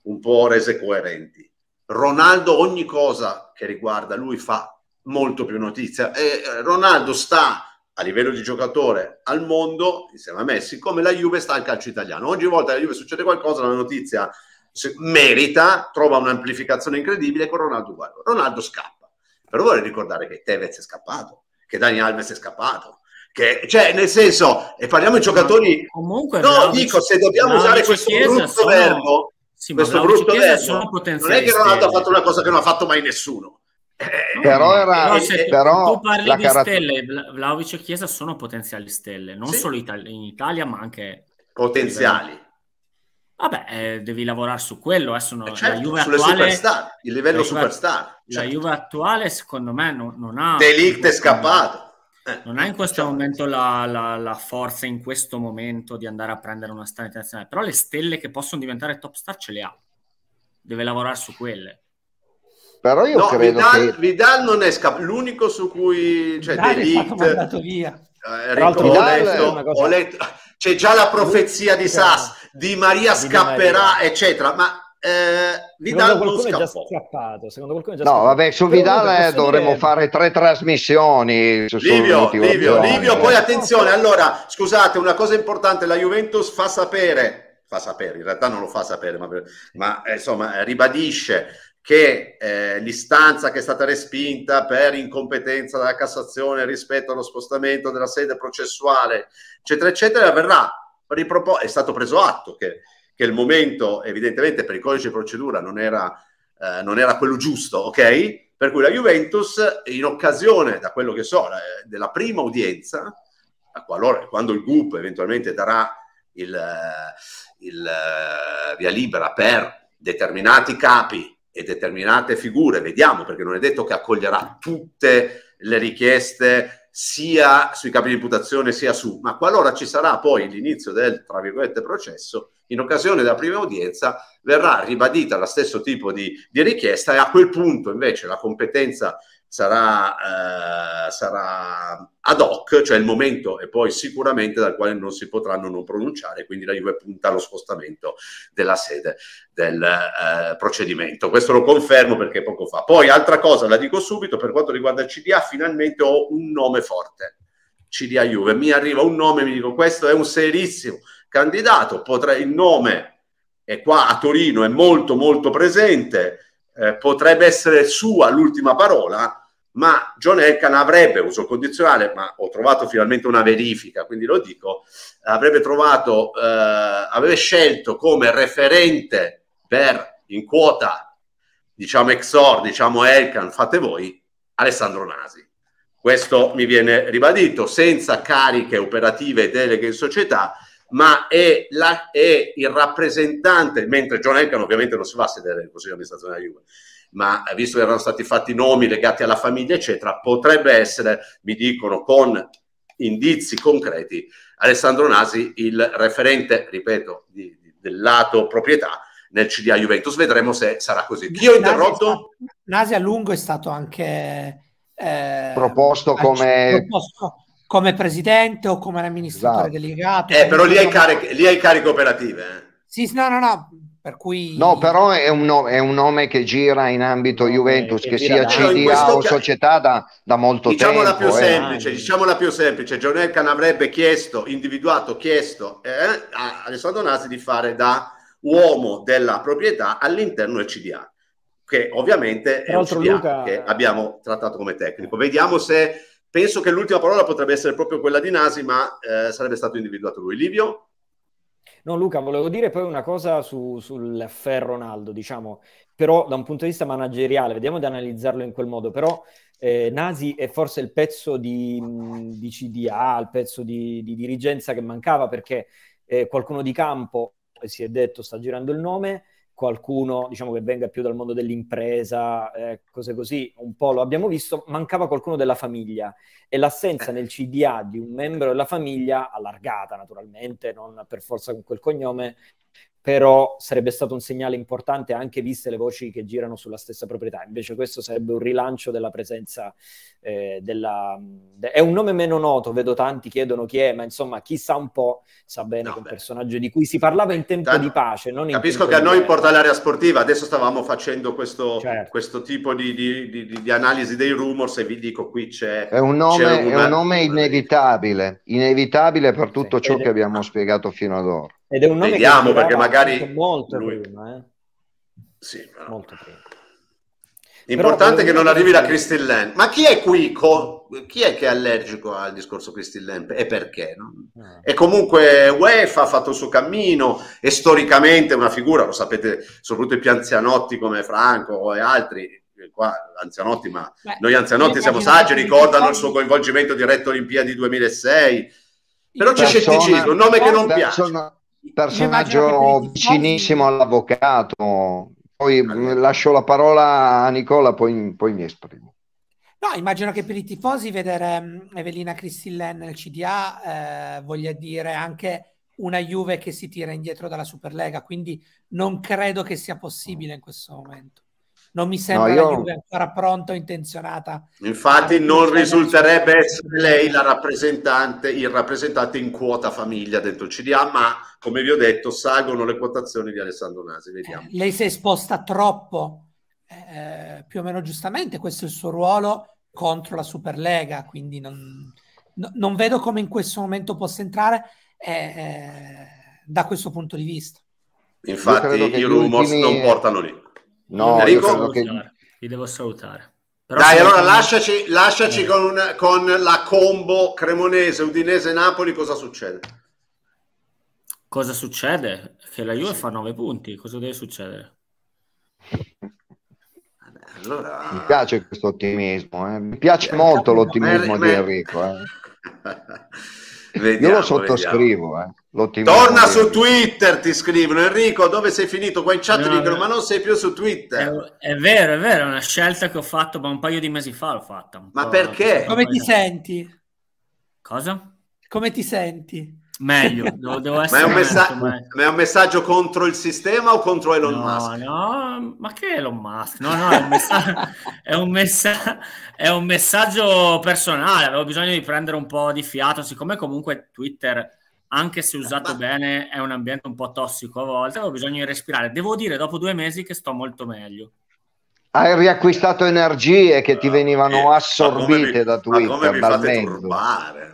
un po' rese coerenti. Ronaldo ogni cosa che riguarda lui fa molto più notizia e eh, Ronaldo sta a livello di giocatore al mondo insieme a Messi come la Juve sta al calcio italiano. Ogni volta che la Juve succede qualcosa la notizia merita, trova un'amplificazione incredibile con Ronaldo guarda, Ronaldo scappa però vorrei ricordare che Tevez è scappato, che Dani Alves è scappato. Che, cioè, nel senso, e parliamo di giocatori. Comunque, no, dico se dobbiamo usare questo brutto sono... verbo, sì, questo brutto verbo, non è che Ronaldo ha fatto una cosa che non ha fatto mai nessuno. Eh, però era no, eh, cioè, eh, eh, però tu, tu parli di caratter- stelle Vlaovic e Chiesa sono potenziali stelle non sì. solo in Italia ma anche potenziali Vabbè, eh, devi lavorare su quello. Adesso eh, no, eh, certo, la Juve attuale, il livello la Juve, superstar. La certo. Juve attuale, secondo me, non, non ha. Delict è scappato. Eh, non ha in questo certo. momento la, la, la, forza, in questo momento, di andare a prendere una star internazionale. Però le stelle che possono diventare top star ce le ha. Deve lavorare su quelle. Però io no, credo Vidal, che... Vidal non è scappato. L'unico su cui... Cioè, Vidal Delict... è stato mandato via. Eh, ricordo, ho letto, è... ho letto... C'è già la profezia di Sass di Maria di scapperà, Maria. eccetera, ma eh, Vidal non già Scappato, secondo qualcuno è già scappato. No, vabbè, su Vidal eh, dovremmo fare tre trasmissioni. Livio, Livio, Livio, poi attenzione, allora, scusate, una cosa importante, la Juventus fa sapere, fa sapere, in realtà non lo fa sapere, ma, ma eh, insomma eh, ribadisce che eh, l'istanza che è stata respinta per incompetenza dalla Cassazione rispetto allo spostamento della sede processuale, eccetera, eccetera, verrà ripropo- è stato preso atto che, che, il momento evidentemente per il codice di procedura non era, eh, non era quello giusto, ok? Per cui la Juventus, in occasione, da quello che so, della prima udienza, qualora, quando il GUP eventualmente darà il, eh, il, eh, via libera per determinati capi e determinate figure, vediamo perché non è detto che accoglierà tutte le richieste sia sui capi di imputazione sia su, ma qualora ci sarà poi l'inizio del, tra virgolette, processo, in occasione della prima udienza verrà ribadita lo stesso tipo di, di richiesta e a quel punto invece la competenza sarà, eh, sarà ad hoc, cioè il momento e poi sicuramente dal quale non si potranno non pronunciare, quindi la Juve punta allo spostamento della sede del eh, procedimento. Questo lo confermo perché poco fa. Poi altra cosa, la dico subito, per quanto riguarda il CDA, finalmente ho un nome forte. CDA Juve, mi arriva un nome, mi dico questo è un serissimo candidato, potrei, il nome è qua a Torino, è molto molto presente, eh, potrebbe essere sua l'ultima parola, ma John Elkan avrebbe, uso il condizionale, ma ho trovato finalmente una verifica, quindi lo dico, avrebbe trovato, eh, avrebbe scelto come referente per in quota, diciamo Exor, diciamo Elkan, fate voi, Alessandro Nasi. Questo mi viene ribadito, senza cariche operative e deleghe in società, ma è, la, è, il rappresentante, mentre John Elkan ovviamente non si va a sedere nel Consiglio di amministrazione della Juve, ma eh, visto che erano stati fatti nomi legati alla famiglia, eccetera, potrebbe essere, mi dicono, con indizi concreti, Alessandro Nasi, il referente, ripeto, di, di, del lato proprietà nel CDA Juventus. Vedremo se sarà così. Chi ho interrotto? Nasi a lungo è stato anche eh, proposto come... Proposto come presidente o come amministratore esatto. delegato. Eh, però lì hai, cariche, lì hai cariche operative. Eh. Sì, no, no, no, per cui... No, però è un, no, è un nome che gira in ambito okay, Juventus, che, che sia CDA o società da, da molto diciamo tempo. La più eh. semplice, diciamo la più semplice, Giornelcan avrebbe chiesto, individuato, chiesto eh, a Alessandro Nasi di fare da uomo della proprietà all'interno del CDA che ovviamente è un CDA Luca... che abbiamo trattato come tecnico. Vediamo se penso che l'ultima parola potrebbe essere proprio quella di Nasi, ma eh, sarebbe stato individuato lui. Livio? No, Luca, volevo dire poi una cosa su, sul ferro Ronaldo, diciamo, però da un punto di vista manageriale, vediamo di analizzarlo in quel modo, però eh, Nasi è forse il pezzo di, di CDA, il pezzo di, di, dirigenza che mancava perché eh, qualcuno di campo, eh, si è detto, sta girando il nome, qualcuno diciamo, che venga più dal mondo dell'impresa, eh, cose così, un po' lo abbiamo visto, mancava qualcuno della famiglia e l'assenza eh. nel CDA di un membro della famiglia, allargata naturalmente, non per forza con quel cognome, però sarebbe stato un segnale importante anche viste le voci che girano sulla stessa proprietà. Invece questo sarebbe un rilancio della presenza eh, della... De- è un nome meno noto, vedo tanti chiedono chi è, ma insomma chi sa un po' sa bene no, che è un personaggio di cui si parlava in tempo Tanto, di pace. capisco che a noi importa l'area sportiva, adesso stavamo facendo questo, certo. questo tipo di, di, di, di, analisi dei rumors e vi dico qui c'è... È un nome, c'è una... è un nome inevitabile, inevitabile per tutto sì, ciò che abbiamo spiegato fino ad ora. Ed è un nome Vediamo, perché magari molto lui... prima, eh? Sì, ma... molto prima. L'importante è che non arrivi la Christine Lamp. Ma chi è qui? Co- chi è che è allergico al discorso Christine Lamp e perché? No? Ah. E comunque UEFA ha fatto il suo cammino è storicamente una figura, lo sapete, soprattutto i più anzianotti come Franco e altri, eh, qua anzianotti, ma Beh, noi anzianotti siamo saggi, ricordano il suo coinvolgimento diretto Olimpiadi 2006. Però c'è scetticismo, un nome che non persona... piace personaggio vicinissimo all'avvocato. Poi lascio la parola a Nicola, poi, poi mi esprimo. No, immagino che per i tifosi vedere mm, Evelina Cristillen nel CDA eh, voglia dire anche una Juve che si tira indietro dalla Superlega, quindi non credo che sia possibile in questo momento non mi sembra no, io... ancora pronta o intenzionata. Infatti non risulterebbe essere lei la rappresentante, il rappresentante in quota famiglia dentro il CDA, ma come vi ho detto salgono le quotazioni di Alessandro Nasi. Eh, vediamo. Eh, lei si è esposta troppo, eh, eh, più o meno giustamente, questo è il suo ruolo contro la Superlega, quindi non, no, non vedo come in questo momento possa entrare eh, eh da questo punto di vista. Infatti i rumors non portano lì No, Enrico, che... li devo salutare. Però Dai, allora come... Eh, lasciaci, eh, lasciaci eh. con, una, con la combo cremonese, udinese, Napoli, cosa succede? Cosa succede? Che la Juve sì. fa 9 punti, cosa deve succedere? Allora... Mi piace questo ottimismo, eh? mi piace eh, molto l'ottimismo di Enrico. Eh? Vediamo, Io lo sottoscrivo, eh. Torna su Twitter, ti scrivono. Enrico, dove sei finito? Qua in chat no, dicono, ma non sei più su Twitter. È, è, vero, è vero, è una scelta che ho fatto, ma un paio di mesi fa l'ho fatta. Ma perché? Come ti senti? Cosa? Come ti senti? meglio, devo, devo essere ma, è messa- meglio. ma è, un messaggio contro il sistema o contro Elon no, Musk? No, ma che Elon Musk? No, no, è un, è, un messa- è un messaggio personale, avevo bisogno di prendere un po' di fiato, siccome comunque Twitter anche se usato bene, è un ambiente un po' tossico a volte, avevo bisogno di respirare. Devo dire, dopo due mesi che sto molto meglio. Hai riacquistato energie che ti eh, venivano assorbite eh, mi, da Twitter. Ma come mi dal fate turbare?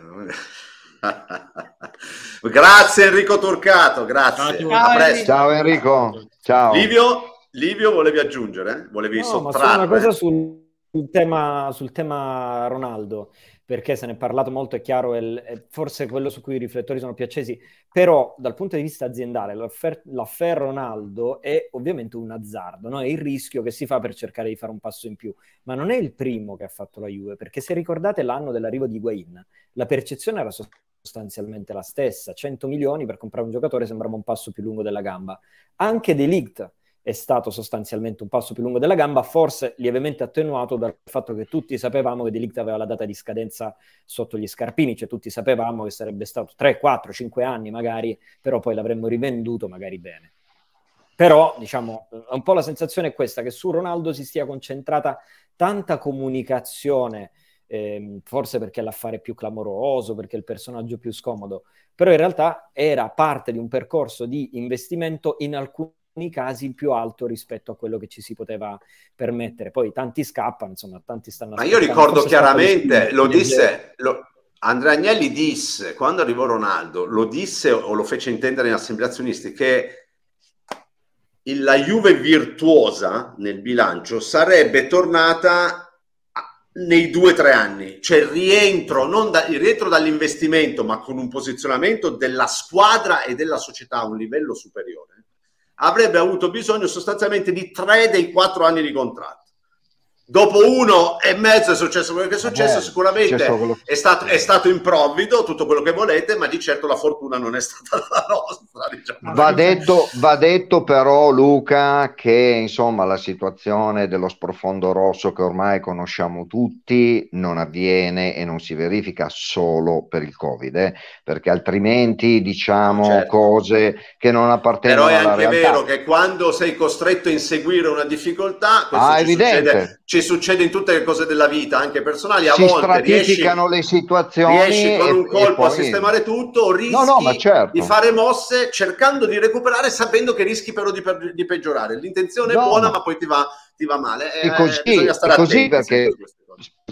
grazie Enrico Turcato, grazie. Ciao, Ciao Enrico. Ciao. Livio, Livio volevi aggiungere? Volevi no, sottrarre? una cosa eh? sul tema, sul tema Ronaldo perché se ne è parlato molto, è chiaro, è, è forse quello su cui i riflettori sono più accesi, però dal punto di vista aziendale l'affair Ronaldo è ovviamente un azzardo, no? è il rischio che si fa per cercare di fare un passo in più, ma non è il primo che ha fatto la Juve, perché se ricordate l'anno dell'arrivo di Higuain, la percezione era sostanzialmente sostanzialmente la stessa. 100 milioni per comprare un giocatore sembrava un passo più lungo della gamba. Anche De è stato sostanzialmente un passo più lungo della gamba, forse lievemente attenuato dal fatto che tutti sapevamo che De aveva la data di scadenza sotto gli scarpini, cioè tutti sapevamo che sarebbe stato 3, 4, 5 anni magari, però poi l'avremmo rivenduto magari bene. Però, diciamo, un po' la sensazione è questa, che su Ronaldo si stia concentrata tanta comunicazione, ehm, forse perché è l'affare più clamoroso, perché è il personaggio più scomodo, però in realtà era parte di un percorso di investimento in alcuni casi più alto rispetto a quello che ci si poteva permettere. Poi tanti scappano, insomma, tanti stanno... Ma io ricordo chiaramente, lo disse, lo, Andrea Agnelli disse, quando arrivò Ronaldo, lo disse o lo fece intendere in assemblea azionisti, che la Juve virtuosa nel bilancio sarebbe tornata nei due o tre anni, cioè il rientro, non da, il rientro dall'investimento, ma con un posizionamento della squadra e della società a un livello superiore, avrebbe avuto bisogno sostanzialmente di tre dei quattro anni di contratto dopo uno e mezzo è successo quello che è successo, Beh, sicuramente è, quello... è, stato, è stato, improvvido, tutto quello che volete, ma di certo la fortuna non è stata la nostra. Diciamo. Va, detto, va, detto, però Luca che insomma la situazione dello sprofondo rosso che ormai conosciamo tutti non avviene e non si verifica solo per il Covid, eh? perché altrimenti diciamo certo. cose che non appartengono alla realtà. Però è anche vero che quando sei costretto a inseguire una difficoltà, questo ah, ci evidente. succede, ci ci succede in tutte le cose della vita, anche personali, a si volte riesci, le situazioni riesci con e, un colpo poi... a sistemare tutto, rischi no, no, certo. di fare mosse cercando di recuperare sapendo che rischi però di, di peggiorare. L'intenzione no. è buona ma poi ti va, ti va male. E eh, così, eh, stare così perché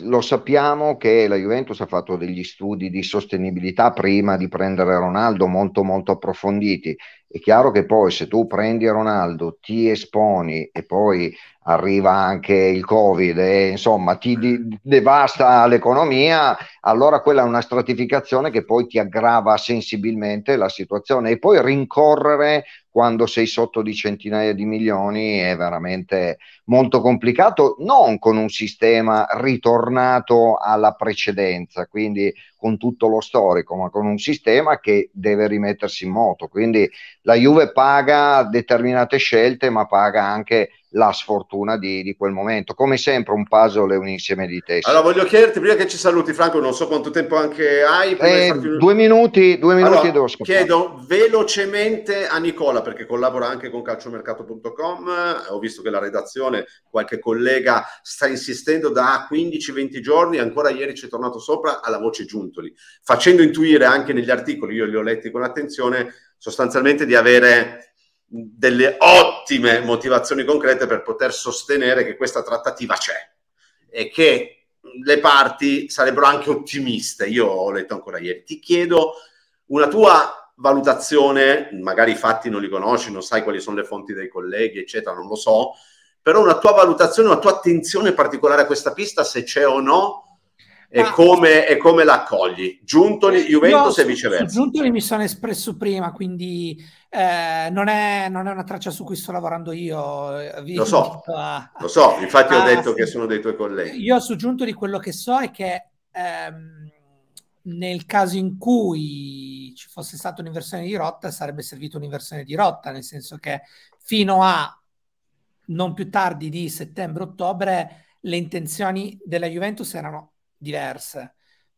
lo sappiamo che la Juventus ha fatto degli studi di sostenibilità prima di prendere Ronaldo molto molto approfonditi. È chiaro che poi se tu prendi Ronaldo, ti esponi e poi arriva anche il covid e eh, insomma ti di- devasta l'economia, allora quella è una stratificazione che poi ti aggrava sensibilmente la situazione e poi rincorrere quando sei sotto di centinaia di milioni è veramente molto complicato, non con un sistema ritornato alla precedenza, quindi con tutto lo storico, ma con un sistema che deve rimettersi in moto. Quindi la Juve paga determinate scelte, ma paga anche la sfortuna di, di, quel momento. Come sempre un puzzle è un insieme di testi. Allora voglio chiederti, prima che ci saluti Franco, non so quanto tempo anche hai. Eh, farti... Due minuti, due minuti allora, Chiedo velocemente a Nicola, perché collabora anche con calciomercato.com, ho visto che la redazione, qualche collega sta insistendo da 15-20 giorni, ancora ieri ci è tornato sopra alla voce Giuntoli, facendo intuire anche negli articoli, io li ho letti con attenzione, sostanzialmente di avere delle ottime motivazioni concrete per poter sostenere che questa trattativa c'è e che le parti sarebbero anche ottimiste. Io ho letto ancora ieri. Ti chiedo una tua valutazione, magari i fatti non li conosci, non sai quali sono le fonti dei colleghi, eccetera, non lo so, però una tua valutazione, una tua attenzione particolare a questa pista, se c'è o no, e, come, e come la accogli? Giuntoli, Juventus Io, e viceversa. Su Giuntoli mi sono espresso prima, quindi eh, non, è, non, è, una traccia su cui sto lavorando io. Eh, vi lo so, a... lo so, infatti ho detto ah, che sono dei tuoi colleghi. Io su Giuntoli quello che so è che ehm, nel caso in cui ci fosse stata un'inversione di rotta, sarebbe servita un'inversione di rotta, nel senso che fino a non più tardi di settembre-ottobre le intenzioni della Juventus erano diverse.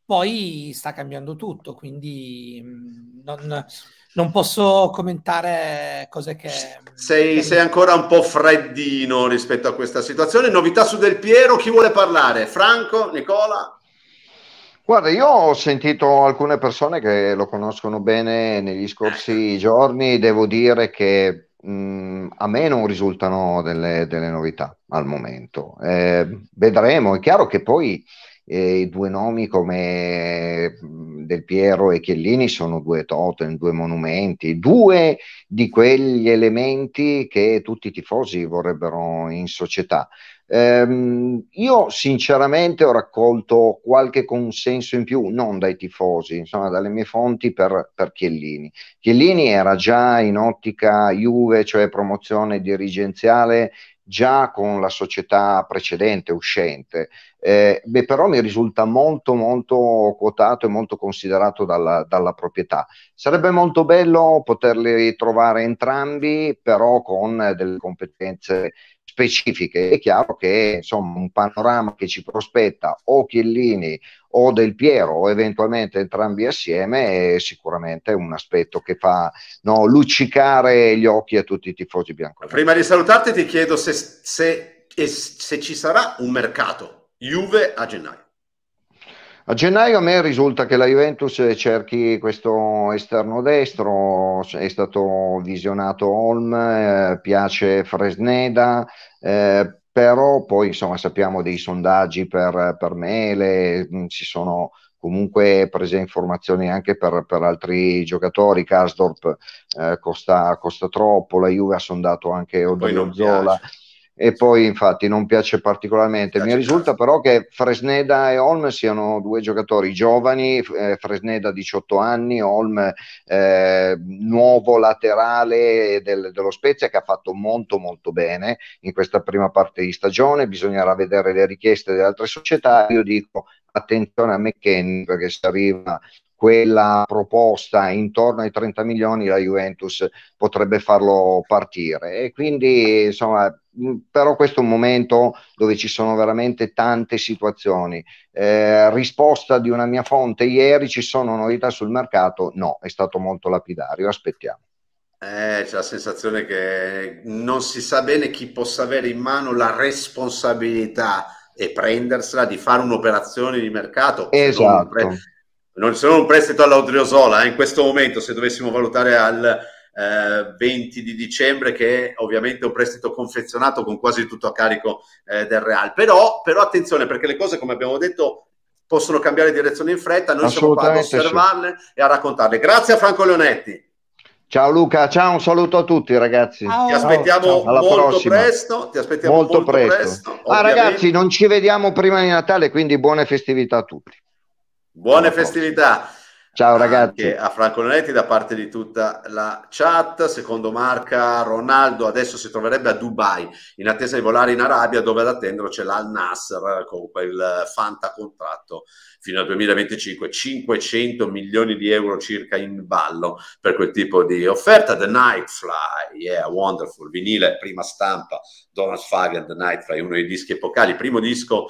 Poi sta cambiando tutto, quindi mm, non, non posso commentare cose che... Mm, sei, sei, ancora un po' freddino rispetto a questa situazione. Novità su Del Piero, chi vuole parlare? Franco, Nicola? Guarda, io ho sentito alcune persone che lo conoscono bene negli scorsi ecco. giorni, devo dire che mh, mm, a me non risultano delle, delle novità al momento. Eh, vedremo, è chiaro che poi eh, i due nomi come mm, Del Piero e Chiellini sono due totem, due monumenti, due di quegli elementi che tutti i tifosi vorrebbero in società. Ehm, io sinceramente ho raccolto qualche consenso in più, non dai tifosi, insomma dalle mie fonti per, per Chiellini. Chiellini era già in ottica Juve, cioè promozione dirigenziale già con la società precedente, uscente, eh, beh, però mi risulta molto, molto quotato e molto considerato dalla, dalla proprietà. Sarebbe molto bello poterli trovare entrambi, però con delle competenze specifiche. È chiaro che insomma un panorama che ci prospetta o Chiellini o Del Piero o eventualmente entrambi assieme è sicuramente un aspetto che fa no, luccicare gli occhi a tutti i tifosi biancorossi. Prima di salutarti ti chiedo se, se, se ci sarà un mercato Juve a gennaio. A gennaio a me risulta che la Juventus cerchi questo esterno destro, è stato visionato Holm, eh, piace Fresneda, eh, però poi insomma sappiamo dei sondaggi per, per Mele, mm, ci sono comunque prese informazioni anche per, per altri giocatori, Karsdorp eh, costa, costa, troppo, la Juve ha sondato anche Odriozola. Zola. Piace e poi infatti non piace particolarmente. Mi risulta però che Fresneda e Holm siano due giocatori giovani, eh, Fresneda 18 anni, Holm eh, nuovo laterale del, dello Spezia che ha fatto molto molto bene in questa prima parte di stagione, bisognerà vedere le richieste delle altre società, io dico attenzione a McKenny perché se arriva quella proposta intorno ai 30 milioni la Juventus potrebbe farlo partire e quindi insomma però questo è un momento dove ci sono veramente tante situazioni. Eh, risposta di una mia fonte ieri, ci sono novità sul mercato? No, è stato molto lapidario, aspettiamo. Eh, c'è la sensazione che non si sa bene chi possa avere in mano la responsabilità e prendersela di fare un'operazione di mercato. Esatto non sono un prestito all'Odriosola, eh, in questo momento se dovessimo valutare al eh, 20 di dicembre che è ovviamente un prestito confezionato con quasi tutto a carico eh, del Real, però, però, attenzione perché le cose come abbiamo detto possono cambiare direzione in fretta, noi siamo qua ad osservarle sì. e a raccontarle. Grazie a Franco Leonetti. Ciao Luca, ciao, un saluto a tutti ragazzi. Ti aspettiamo ciao. molto presto. Ti aspettiamo molto, molto presto. presto ah, ragazzi, non ci vediamo prima di Natale, quindi buone festività a tutti. Buone festività. Ciao ragazzi. Anche a Franco Nonetti da parte di tutta la chat. Secondo Marca, Ronaldo adesso si troverebbe a Dubai in attesa di volare in Arabia dove ad attenderlo c'è l'Al Nasr con quel fanta contratto fino al 2025, 500 milioni di euro circa in ballo per quel tipo di offerta. The Nightfly, yeah, wonderful, vinile, prima stampa, Donald Fagan, The Nightfly, uno dei dischi epocali, primo disco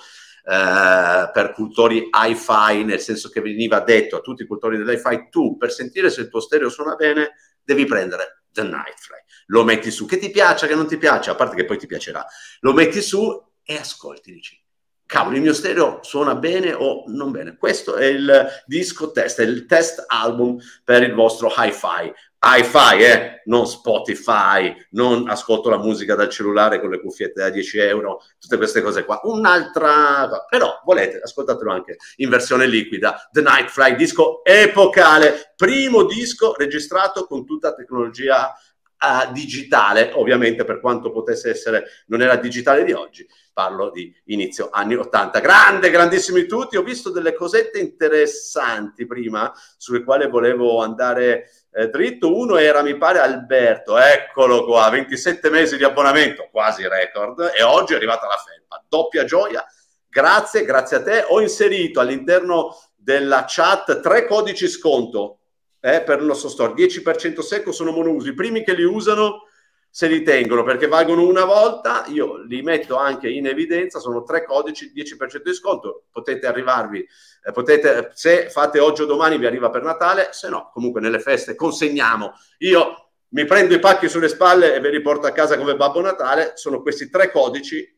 eh, per cultori hi-fi, nel senso che veniva detto a tutti i cultori dell'hi-fi, tu per sentire se il tuo stereo suona bene devi prendere The Nightfly, lo metti su, che ti piaccia, che non ti piaccia, a parte che poi ti piacerà, lo metti su e ascolti, dici, cavolo, il mio stereo suona bene o non bene. Questo è il disco test, è il test album per il vostro hi-fi hi-fi, eh? non Spotify, non ascolto la musica dal cellulare con le cuffiette da 10 euro, tutte queste cose qua. Un'altra, però volete, ascoltatelo anche in versione liquida, The Night Fly, disco epocale, primo disco registrato con tutta tecnologia uh, digitale, ovviamente per quanto potesse essere, non era digitale di oggi, parlo di inizio anni 80. Grande, grandissimi tutti, ho visto delle cosette interessanti prima sulle quali volevo andare eh, dritto. Uno era, mi pare, Alberto, eccolo qua, 27 mesi di abbonamento, quasi record, e oggi è arrivata la felpa. Doppia gioia, grazie, grazie a te. Ho inserito all'interno della chat tre codici sconto eh, per il nostro store, 10% secco sono monousi, i primi che li usano se li tengono perché valgono una volta, io li metto anche in evidenza, sono tre codici, 10% di sconto, potete arrivarvi, eh, potete, se fate oggi o domani vi arriva per Natale, se no comunque nelle feste consegniamo. Io mi prendo i pacchi sulle spalle e ve li porto a casa come Babbo Natale, sono questi tre codici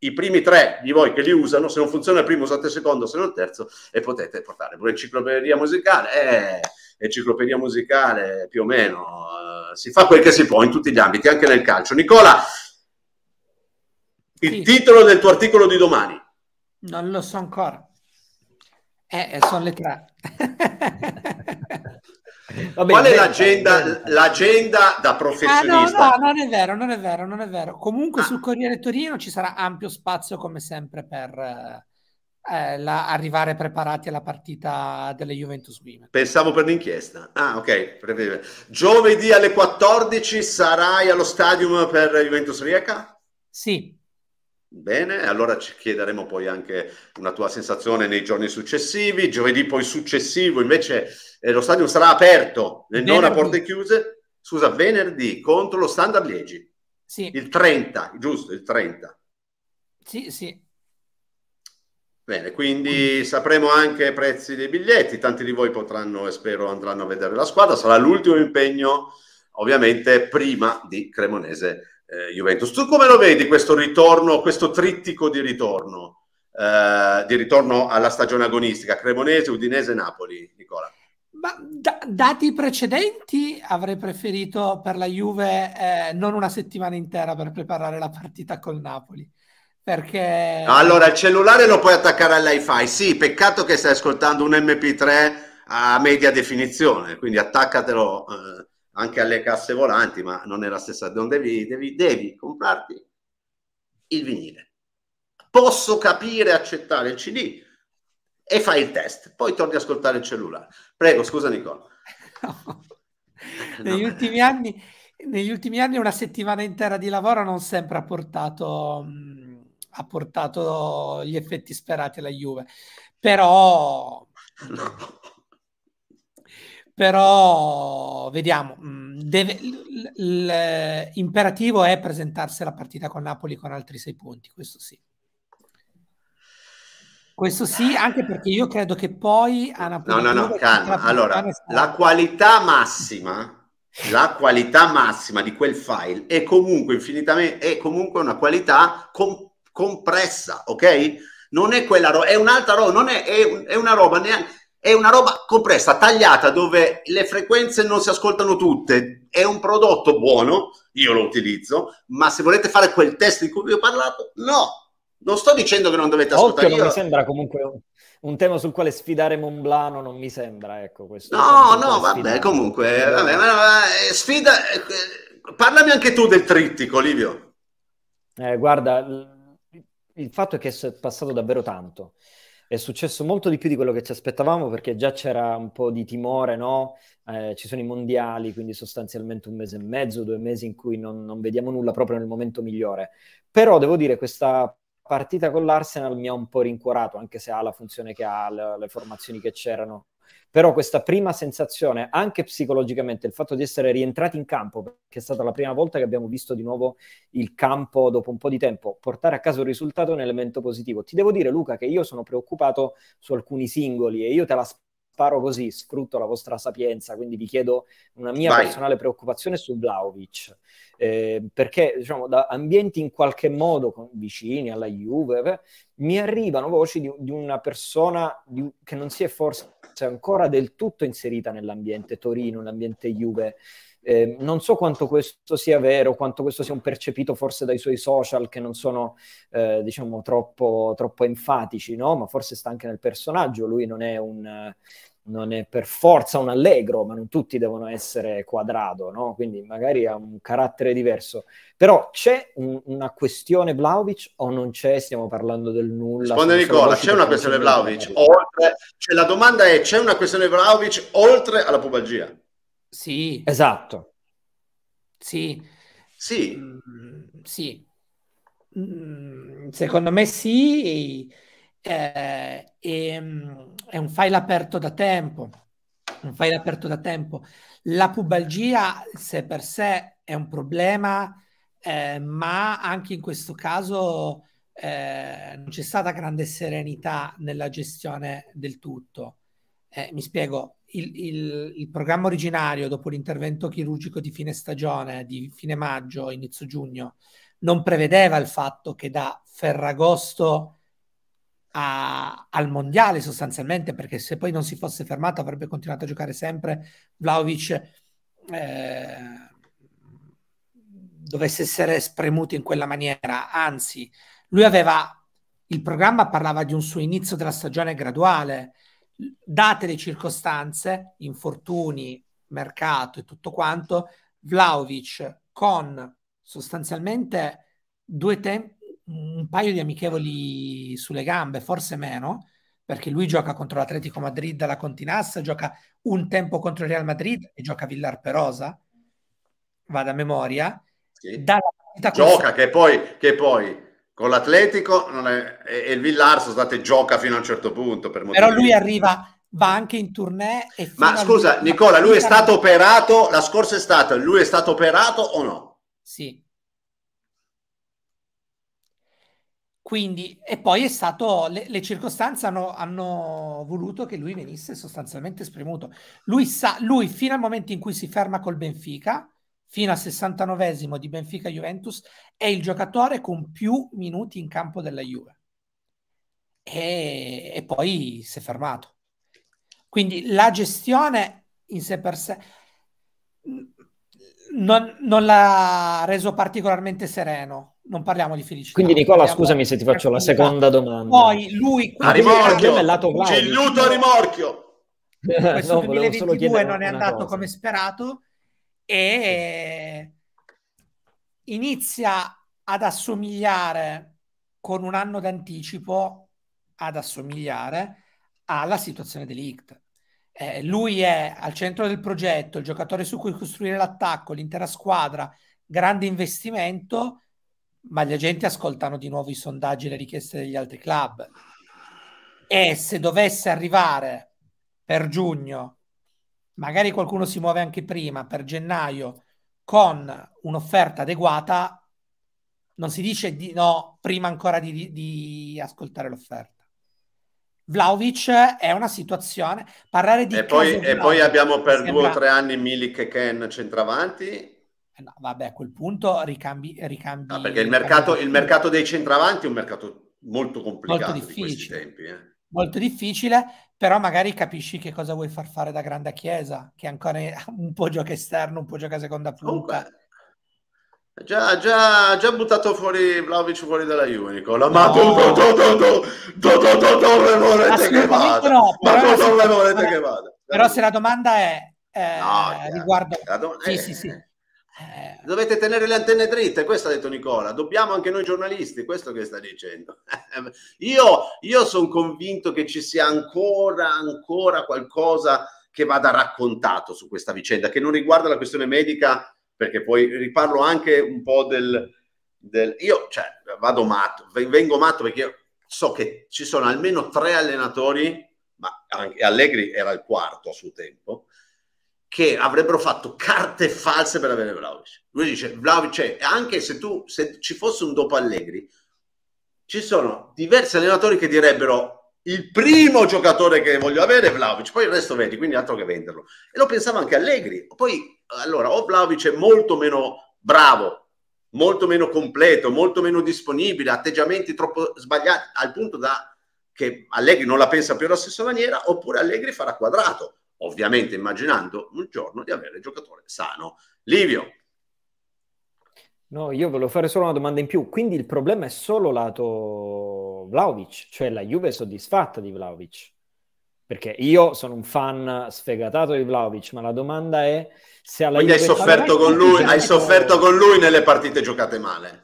i primi tre di voi che li usano, se non funziona il primo usate il secondo, se non il terzo, e potete portare pure enciclopedia musicale, eh, enciclopedia musicale più o meno, eh, si fa quel che si può in tutti gli ambiti, anche nel calcio. Nicola, il sì. titolo del tuo articolo di domani? Non lo so ancora. Eh, eh sono le tre. Vabbè, Qual è l'agenda, l'agenda, da professionista? Ah, no, no, non è vero, non è vero, non è vero. Comunque ah. sul Corriere Torino ci sarà ampio spazio come sempre per eh, eh la, arrivare preparati alla partita delle Juventus Women. Pensavo per l'inchiesta. Ah, ok. Giovedì alle 14 sarai allo stadium per Juventus Rieca? Sì. Bene, allora ci chiederemo poi anche una tua sensazione nei giorni successivi. Giovedì poi successivo invece eh, lo stadio sarà aperto e non a porte chiuse, scusa, venerdì contro lo Standard Liegi. Sì. Il 30, giusto, il 30. Sì, sì. Bene, quindi sapremo anche i prezzi dei biglietti, tanti di voi potranno e spero andranno a vedere la squadra, sarà l'ultimo impegno ovviamente prima di Cremonese eh, Juventus. Tu come lo vedi questo ritorno, questo trittico di ritorno, eh, di ritorno alla stagione agonistica, Cremonese, Udinese, Napoli, Nicola? Ma da, dati precedenti avrei preferito per la Juve eh, non una settimana intera per preparare la partita col Napoli. Perché... Allora, il cellulare lo puoi attaccare all'iFi. Sì, peccato che stai ascoltando un MP3 a media definizione, quindi attaccatelo eh, anche alle casse volanti, ma non è la stessa. Non devi, devi, devi comprarti il vinile. Posso capire e accettare il CD, e fai il test, poi torni ad ascoltare il cellulare. Prego, scusa Nicola. No. Negli, no. ultimi anni, negli ultimi anni una settimana intera di lavoro non sempre ha portato, ha portato gli effetti sperati alla Juve, però... No. Però vediamo, l'imperativo è presentarsi alla partita con Napoli con altri sei punti, questo sì. Questo sì, anche perché io credo che poi Anna No, no, no, calma. Allora, la qualità massima, la qualità massima di quel file è comunque infinitamente è comunque una qualità com- compressa, ok? Non è quella roba, è un'altra roba, non è, è, un, è una roba neanche è una roba compressa, tagliata, dove le frequenze non si ascoltano tutte. È un prodotto buono, io lo utilizzo, ma se volete fare quel test di cui vi ho parlato, no, non sto dicendo che non dovete ascoltare. Occhio, io... non mi sembra comunque un, un, tema sul quale sfidare Monblano, non mi sembra, ecco questo. No, no, vabbè, sfidare. comunque, vabbè, ma, ma, eh, sfida... Eh, parlami anche tu del trittico, Livio. Eh, guarda, il, il fatto è che è passato davvero tanto. È successo molto di più di quello che ci aspettavamo perché già c'era un po' di timore, no? Eh, ci sono i mondiali, quindi sostanzialmente un mese e mezzo, due mesi in cui non, non vediamo nulla proprio nel momento migliore. Però devo dire, questa partita con l'Arsenal mi ha un po' rincuorato, anche se ha la funzione che ha, le, le formazioni che c'erano. Però questa prima sensazione, anche psicologicamente, il fatto di essere rientrati in campo, che è stata la prima volta che abbiamo visto di nuovo il campo dopo un po' di tempo, portare a casa un risultato è un elemento positivo. Ti devo dire, Luca, che io sono preoccupato su alcuni singoli e io te la sparo così, sfrutto la vostra sapienza, quindi vi chiedo una mia Vai. personale preoccupazione su Vlaovic, eh, perché diciamo, da ambienti in qualche modo con, vicini alla Juve, beh, mi arrivano voci di, di una persona di, che non si è forse ancora del tutto inserita nell'ambiente Torino, nell'ambiente Juve, eh, non so quanto questo sia vero, quanto questo sia un percepito forse dai suoi social che non sono, eh, diciamo, troppo, troppo enfatici, no? Ma forse sta anche nel personaggio, lui non è un non è per forza un allegro, ma non tutti devono essere quadrato, no? quindi magari ha un carattere diverso. Però c'è un, una questione Vlaovic o non c'è? Stiamo parlando del nulla. Risponde Nicola, c'è una questione Vlaovic, oltre, cioè la domanda è c'è una questione Vlaovic oltre alla pubalgia? Sì. Esatto. Sì. Sì. Mm, sì. Mm, secondo me sì. Eh, è, mm, è un file aperto da tempo. Un file aperto da tempo. La pubalgia se per sé è un problema, eh, ma anche in questo caso eh, non c'è stata grande serenità nella gestione del tutto. Eh, mi spiego, il, il, il, programma originario dopo l'intervento chirurgico di fine stagione, di fine maggio, inizio giugno, non prevedeva il fatto che da Ferragosto a, al mondiale sostanzialmente, perché se poi non si fosse fermato avrebbe continuato a giocare sempre, Vlaovic eh, dovesse essere spremuto in quella maniera, anzi lui aveva il programma parlava di un suo inizio della stagione graduale, date le circostanze, infortuni, mercato e tutto quanto, Vlaovic con sostanzialmente due tempi, un paio di amichevoli sulle gambe, forse meno, perché lui gioca contro l'Atletico Madrid alla Continassa, gioca un tempo contro il Real Madrid e gioca Villar Perosa, vado a memoria. Sì. Dalla gioca, che poi, che poi con l'Atletico è, e, il Villar sono state gioca fino a un certo punto. Però lui arriva, va anche in tournée. Ma scusa, lui, Nicola, lui è stato non... operato la scorsa estate, lui è stato operato o no? Sì. Quindi, e poi è stato, le, le circostanze hanno, hanno, voluto che lui venisse sostanzialmente spremuto. Lui, sa, lui, fino al momento in cui si ferma col Benfica, fino al 69 di Benfica Juventus, è il giocatore con più minuti in campo della Juve. E, e poi si è fermato. Quindi la gestione in sé per sé non, non l'ha reso particolarmente sereno. Non parliamo di felicità. Quindi, Nicola, scusami se ti faccio la seconda domanda. Poi lui a rimorchio, c'è il lato Cilluto a rimorchio. Questo no, 2022 non è andato cosa. come sperato e inizia ad assomigliare con un anno d'anticipo ad assomigliare alla situazione dell'Ict. Eh, lui è al centro del progetto, il giocatore su cui costruire l'attacco, l'intera squadra, grande investimento, ma gli agenti ascoltano di nuovo i sondaggi e le richieste degli altri club. E se dovesse arrivare per giugno magari qualcuno si muove anche prima per gennaio con un'offerta adeguata, non si dice di no prima ancora di, di ascoltare l'offerta. Vlaovic è una situazione. Parlare di. E poi, e poi abbiamo per sembra... due o tre anni Milik e Ken centravanti. Eh no, vabbè, a quel punto ricambi. ricambi no, perché il mercato, il mercato, dei centravanti è un mercato molto complicato molto difficile. di questi tempi. Eh molto difficile, però magari capisci che cosa vuoi far fare da Grande Chiesa, che ancora è un po' gioca esterno, un po' gioca seconda punta. Comunque, Già, già, già buttato fuori Vlaovic fuori dalla Juve, Nicola. Ma no. dove volete che vada? No, ma dove volete che vada? Però se la domanda è eh, no, riguardo... La do... sì, eh. sì, sì. Eh. Dovete tenere le antenne dritte, questo ha detto Nicola. Dobbiamo anche noi giornalisti, questo che sta dicendo. io, io sono convinto che ci sia ancora, ancora qualcosa che vada raccontato su questa vicenda, che non riguarda la questione medica, perché poi riparlo anche un po' del... del io cioè, vado matto, vengo matto perché so che ci sono almeno tre allenatori, ma Allegri era il quarto a suo tempo, che avrebbero fatto carte false per avere Vlaovic. Lui dice, Vlaovic, cioè, anche se tu, se ci fosse un dopo Allegri, ci sono diversi allenatori che direbbero il primo giocatore che voglio avere è Vlaovic, poi il resto vedi, quindi altro che venderlo. E lo pensava anche Allegri. Poi, allora, o Vlaovic è molto meno bravo, molto meno completo, molto meno disponibile, atteggiamenti troppo sbagliati, al punto da che Allegri non la pensa più alla stessa maniera, oppure Allegri farà quadrato ovviamente immaginando un giorno di avere il giocatore sano. Livio. No, io volevo fare solo una domanda in più, quindi il problema è solo lato Vlaovic, cioè la Juve è soddisfatta di Vlaovic perché io sono un fan sfegatato di Vlaovic, ma la domanda è se alla Quindi Juve... hai sofferto, con lui, hai sofferto con lui nelle partite giocate male.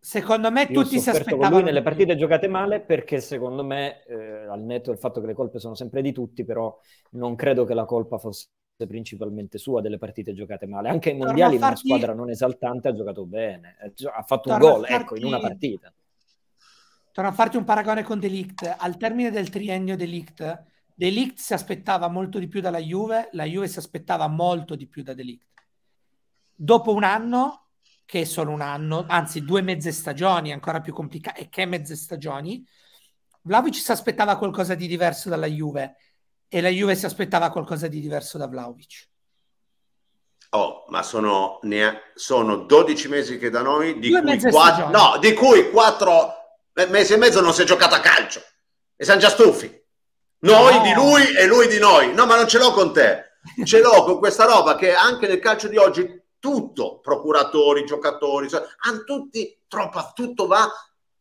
Secondo me Io tutti si aspettavano. Con lui nelle partite giocate male perché secondo me, eh, al netto del fatto che le colpe sono sempre di tutti, però non credo che la colpa fosse principalmente sua delle partite giocate male. Anche ai mondiali farti... una squadra non esaltante ha giocato bene, eh, ha fatto Torno un gol, farti... ecco, in una partita. Torno a farti un paragone con Delict. Al termine del triennio Delict, Delict si aspettava molto di più dalla Juve, la Juve si aspettava molto di più da Delict. Dopo un anno che sono un anno, anzi due mezze stagioni, ancora più complicate, e che mezze stagioni, Vlaovic si aspettava qualcosa di diverso dalla Juve e la Juve si aspettava qualcosa di diverso da Vlaovic. Oh, ma sono, ne- sono 12 mesi che da noi, di, due cui 4, no, di cui 4 mesi e mezzo non si è giocato a calcio e siamo già stufi. Noi no. di lui e lui di noi. No, ma non ce l'ho con te. Ce l'ho con questa roba che anche nel calcio di oggi tutto, procuratori, giocatori, cioè, hanno tutti troppa, tutto va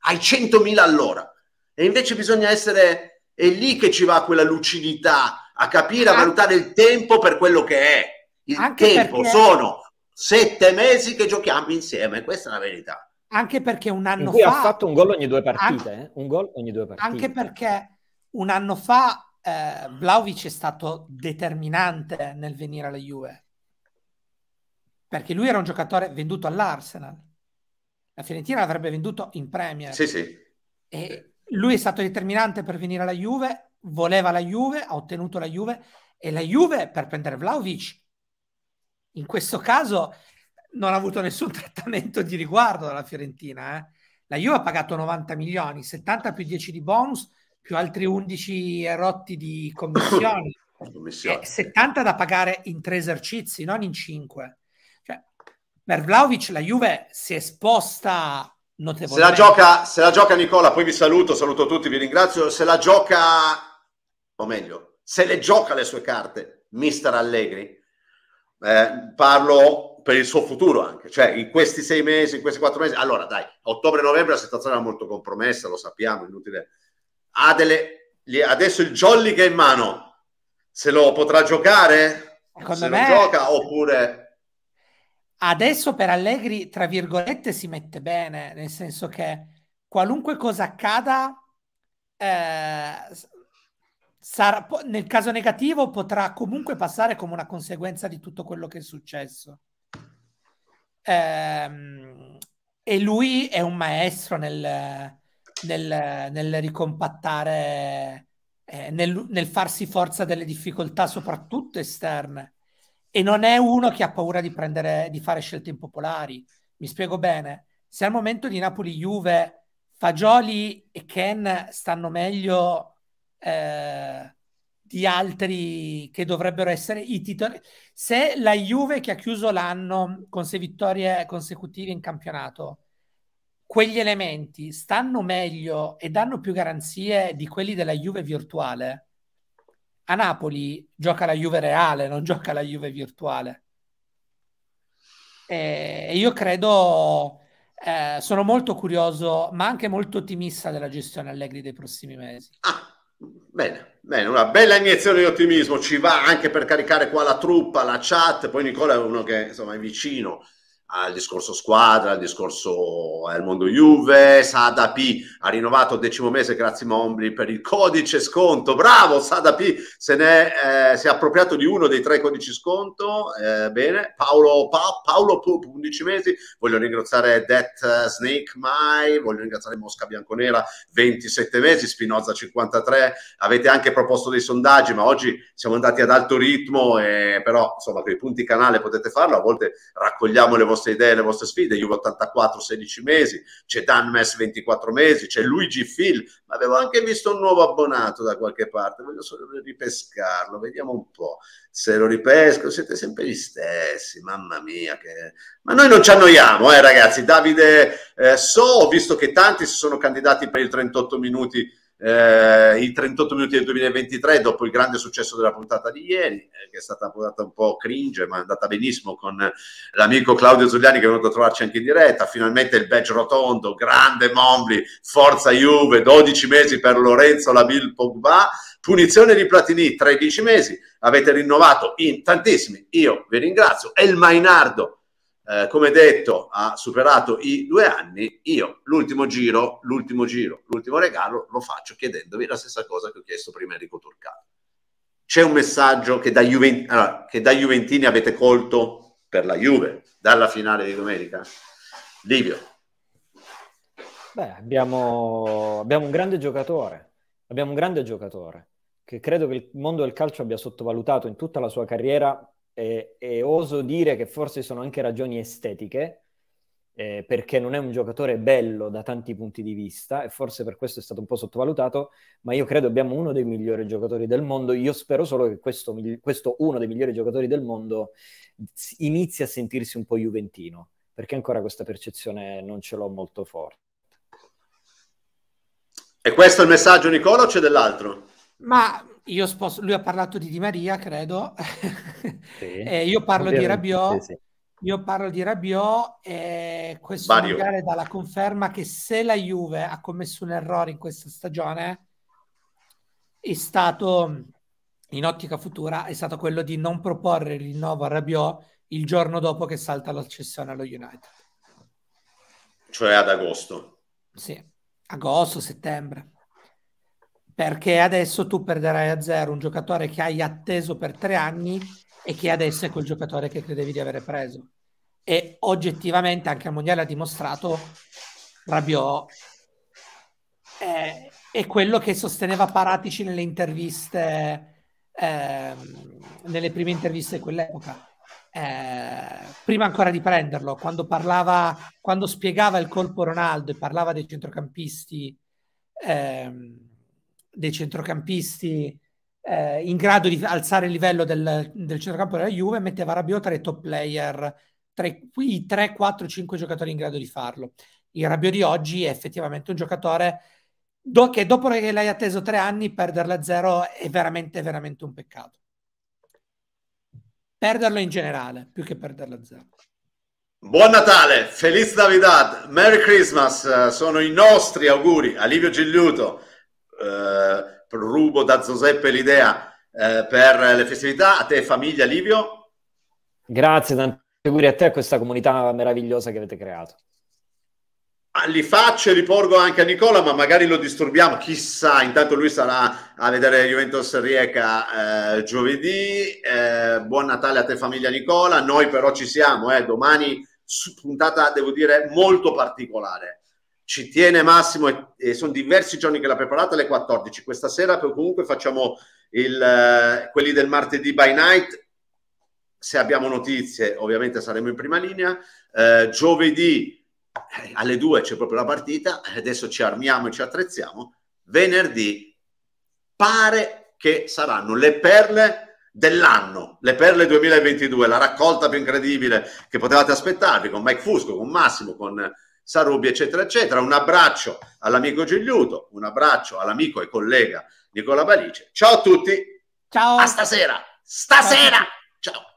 ai 100.000 all'ora. E invece bisogna essere, è lì che ci va quella lucidità, a capire, a valutare il tempo per quello che è. Il Anche tempo perché... sono sette mesi che giochiamo insieme, questa è la verità. Anche perché un anno fa... ha fatto un gol ogni due partite, anche, eh? un gol ogni due partite. Anche perché un anno fa eh, Vlaovic è stato determinante nel venire alla Juve perché lui era un giocatore venduto all'Arsenal. La Fiorentina l'avrebbe venduto in Premier. Sì, sì. E lui è stato determinante per venire alla Juve, voleva la Juve, ha ottenuto la Juve e la Juve per prendere Vlaovic in questo caso non ha avuto nessun trattamento di riguardo dalla Fiorentina. Eh? La Juve ha pagato 90 milioni, 70 più 10 di bonus, più altri 11 erotti di commissioni. commissioni. 70 eh, da pagare in tre esercizi, non in cinque per Vlaovic la Juve si è esposta notevolmente. Se la, gioca, se la gioca Nicola, poi vi saluto, saluto tutti, vi ringrazio. Se la gioca, o meglio, se le gioca le sue carte, mister Allegri, eh, parlo per il suo futuro anche, cioè in questi sei mesi, in questi quattro mesi, allora dai, ottobre-novembre la situazione era molto compromessa, lo sappiamo, inutile. Ha delle, adesso il jolly che è in mano, se lo potrà giocare, Secondo se me... lo gioca oppure Adesso per Allegri, tra virgolette, si mette bene, nel senso che qualunque cosa accada, eh, sarà, nel caso negativo potrà comunque passare come una conseguenza di tutto quello che è successo. Eh, e lui è un maestro nel, nel, nel ricompattare, eh, nel, nel farsi forza delle difficoltà, soprattutto esterne e non è uno che ha paura di, prendere, di fare scelte impopolari. Mi spiego bene. Se al momento di Napoli-Juve Fagioli e Ken stanno meglio eh, di altri che dovrebbero essere i titoli, se la Juve che ha chiuso l'anno con sei vittorie consecutive in campionato, quegli elementi stanno meglio e danno più garanzie di quelli della Juve virtuale, a Napoli gioca la Juve reale, non gioca la Juve virtuale. E io credo, eh, sono molto curioso, ma anche molto ottimista della gestione Allegri dei prossimi mesi. Ah, bene, bene, una bella iniezione di ottimismo, ci va anche per caricare qua la truppa, la chat, poi Nicola è uno che insomma è vicino al discorso squadra, al discorso eh, al mondo Juve, Sada P ha rinnovato il decimo mese grazie Mombri, per il codice sconto, bravo Sada P se ne eh, si è appropriato di uno dei tre codici sconto, eh, bene, Paolo, pa- Paolo Pup 11 mesi, voglio ringraziare Death Snake Mai, voglio ringraziare Mosca Bianconera 27 mesi, Spinoza 53, avete anche proposto dei sondaggi ma oggi siamo andati ad alto ritmo, e, però insomma con i punti canale potete farlo, a volte raccogliamo le vostre vostre idee, le vostre sfide. Juve 84, 16 mesi, c'è Dan Mess 24 mesi, c'è Luigi Phil, ma avevo anche visto un nuovo abbonato da qualche parte, voglio solo ripescarlo, vediamo un po'. Se lo ripesco, siete sempre gli stessi, mamma mia. Che... Ma noi non ci annoiamo, eh, ragazzi. Davide eh, So, ho visto che tanti si sono candidati per il 38 minuti eh, i 38 minuti del 2023 dopo il grande successo della puntata di ieri eh, che è stata una puntata un po' cringe ma è andata benissimo con l'amico Claudio Zuliani che è venuto a trovarci anche in diretta finalmente il badge rotondo grande Mombli, forza Juve 12 mesi per Lorenzo Laville Pogba punizione di Platini 13 mesi avete rinnovato in tantissimi io vi ringrazio e il Mainardo eh, come detto, ha superato i due anni, io l'ultimo giro, l'ultimo giro, l'ultimo regalo lo faccio chiedendovi la stessa cosa che ho chiesto prima a Enrico Turcato. C'è un messaggio che da, Juvent- allora, che da Juventini avete colto per la Juve dalla finale di domenica? Livio. Beh, abbiamo, abbiamo un grande giocatore, abbiamo un grande giocatore che credo che il mondo del calcio abbia sottovalutato in tutta la sua carriera e, e, oso dire che forse sono anche ragioni estetiche, eh, perché non è un giocatore bello da tanti punti di vista e forse per questo è stato un po' sottovalutato, ma io credo abbiamo uno dei migliori giocatori del mondo, io spero solo che questo, questo uno dei migliori giocatori del mondo inizi a sentirsi un po' juventino, perché ancora questa percezione non ce l'ho molto forte. E questo è il messaggio Nicola o c'è dell'altro? Ma io sposto, lui ha parlato di Di Maria, credo. Sì. eh, io parlo di Rabiot. Sì, sì. Io parlo di Rabiot e questo Vario. magari dà la conferma che se la Juve ha commesso un errore in questa stagione è stato, in ottica futura, è stato quello di non proporre il rinnovo a Rabiot il giorno dopo che salta la cessione allo United. Cioè ad agosto. Sì, agosto, settembre perché adesso tu perderai a zero un giocatore che hai atteso per tre anni e che adesso è quel giocatore che credevi di avere preso. E oggettivamente anche al Mondiale ha dimostrato Rabiot è, eh, è quello che sosteneva Paratici nelle interviste, eh, nelle prime interviste di quell'epoca. Eh, prima ancora di prenderlo, quando parlava, quando spiegava il colpo Ronaldo e parlava dei centrocampisti, eh, dei centrocampisti eh, in grado di alzare il livello del, del centrocampo della Juve, metteva Rabiot tra i top player, tra i 3, 4, 5 giocatori in grado di farlo. Il Rabiot di oggi è effettivamente un giocatore do che dopo che l'hai atteso tre anni, perderla a zero è veramente, veramente un peccato. Perderlo in generale, più che perderla a zero. Buon Natale, Feliz Navidad, Merry Christmas, eh, sono i nostri auguri a Livio Gigliuto, eh, rubo da Giuseppe l'idea eh, per le festività, a te famiglia Livio. Grazie, tanti auguri a te e a questa comunità meravigliosa che avete creato. Ah, li faccio e li porgo anche a Nicola, ma magari lo disturbiamo, chissà, intanto lui sarà a vedere Juventus Rieca eh, giovedì. Eh, buon Natale a te famiglia Nicola, noi però ci siamo, eh. domani puntata devo dire molto particolare ci tiene Massimo e, e, sono diversi giorni che l'ha preparata alle 14. Questa sera comunque facciamo il, eh, quelli del martedì by night. Se abbiamo notizie ovviamente saremo in prima linea. Eh, giovedì eh, alle 2 c'è proprio la partita, adesso ci armiamo e ci attrezziamo. Venerdì pare che saranno le perle dell'anno, le perle 2022, la raccolta più incredibile che potevate aspettarvi con Mike Fusco, con Massimo, con Sarubi, eccetera, eccetera. Un abbraccio all'amico Gigliuto, un abbraccio all'amico e collega Nicola Balice. Ciao a tutti. Ciao. A stasera. Stasera. Ciao. Ciao.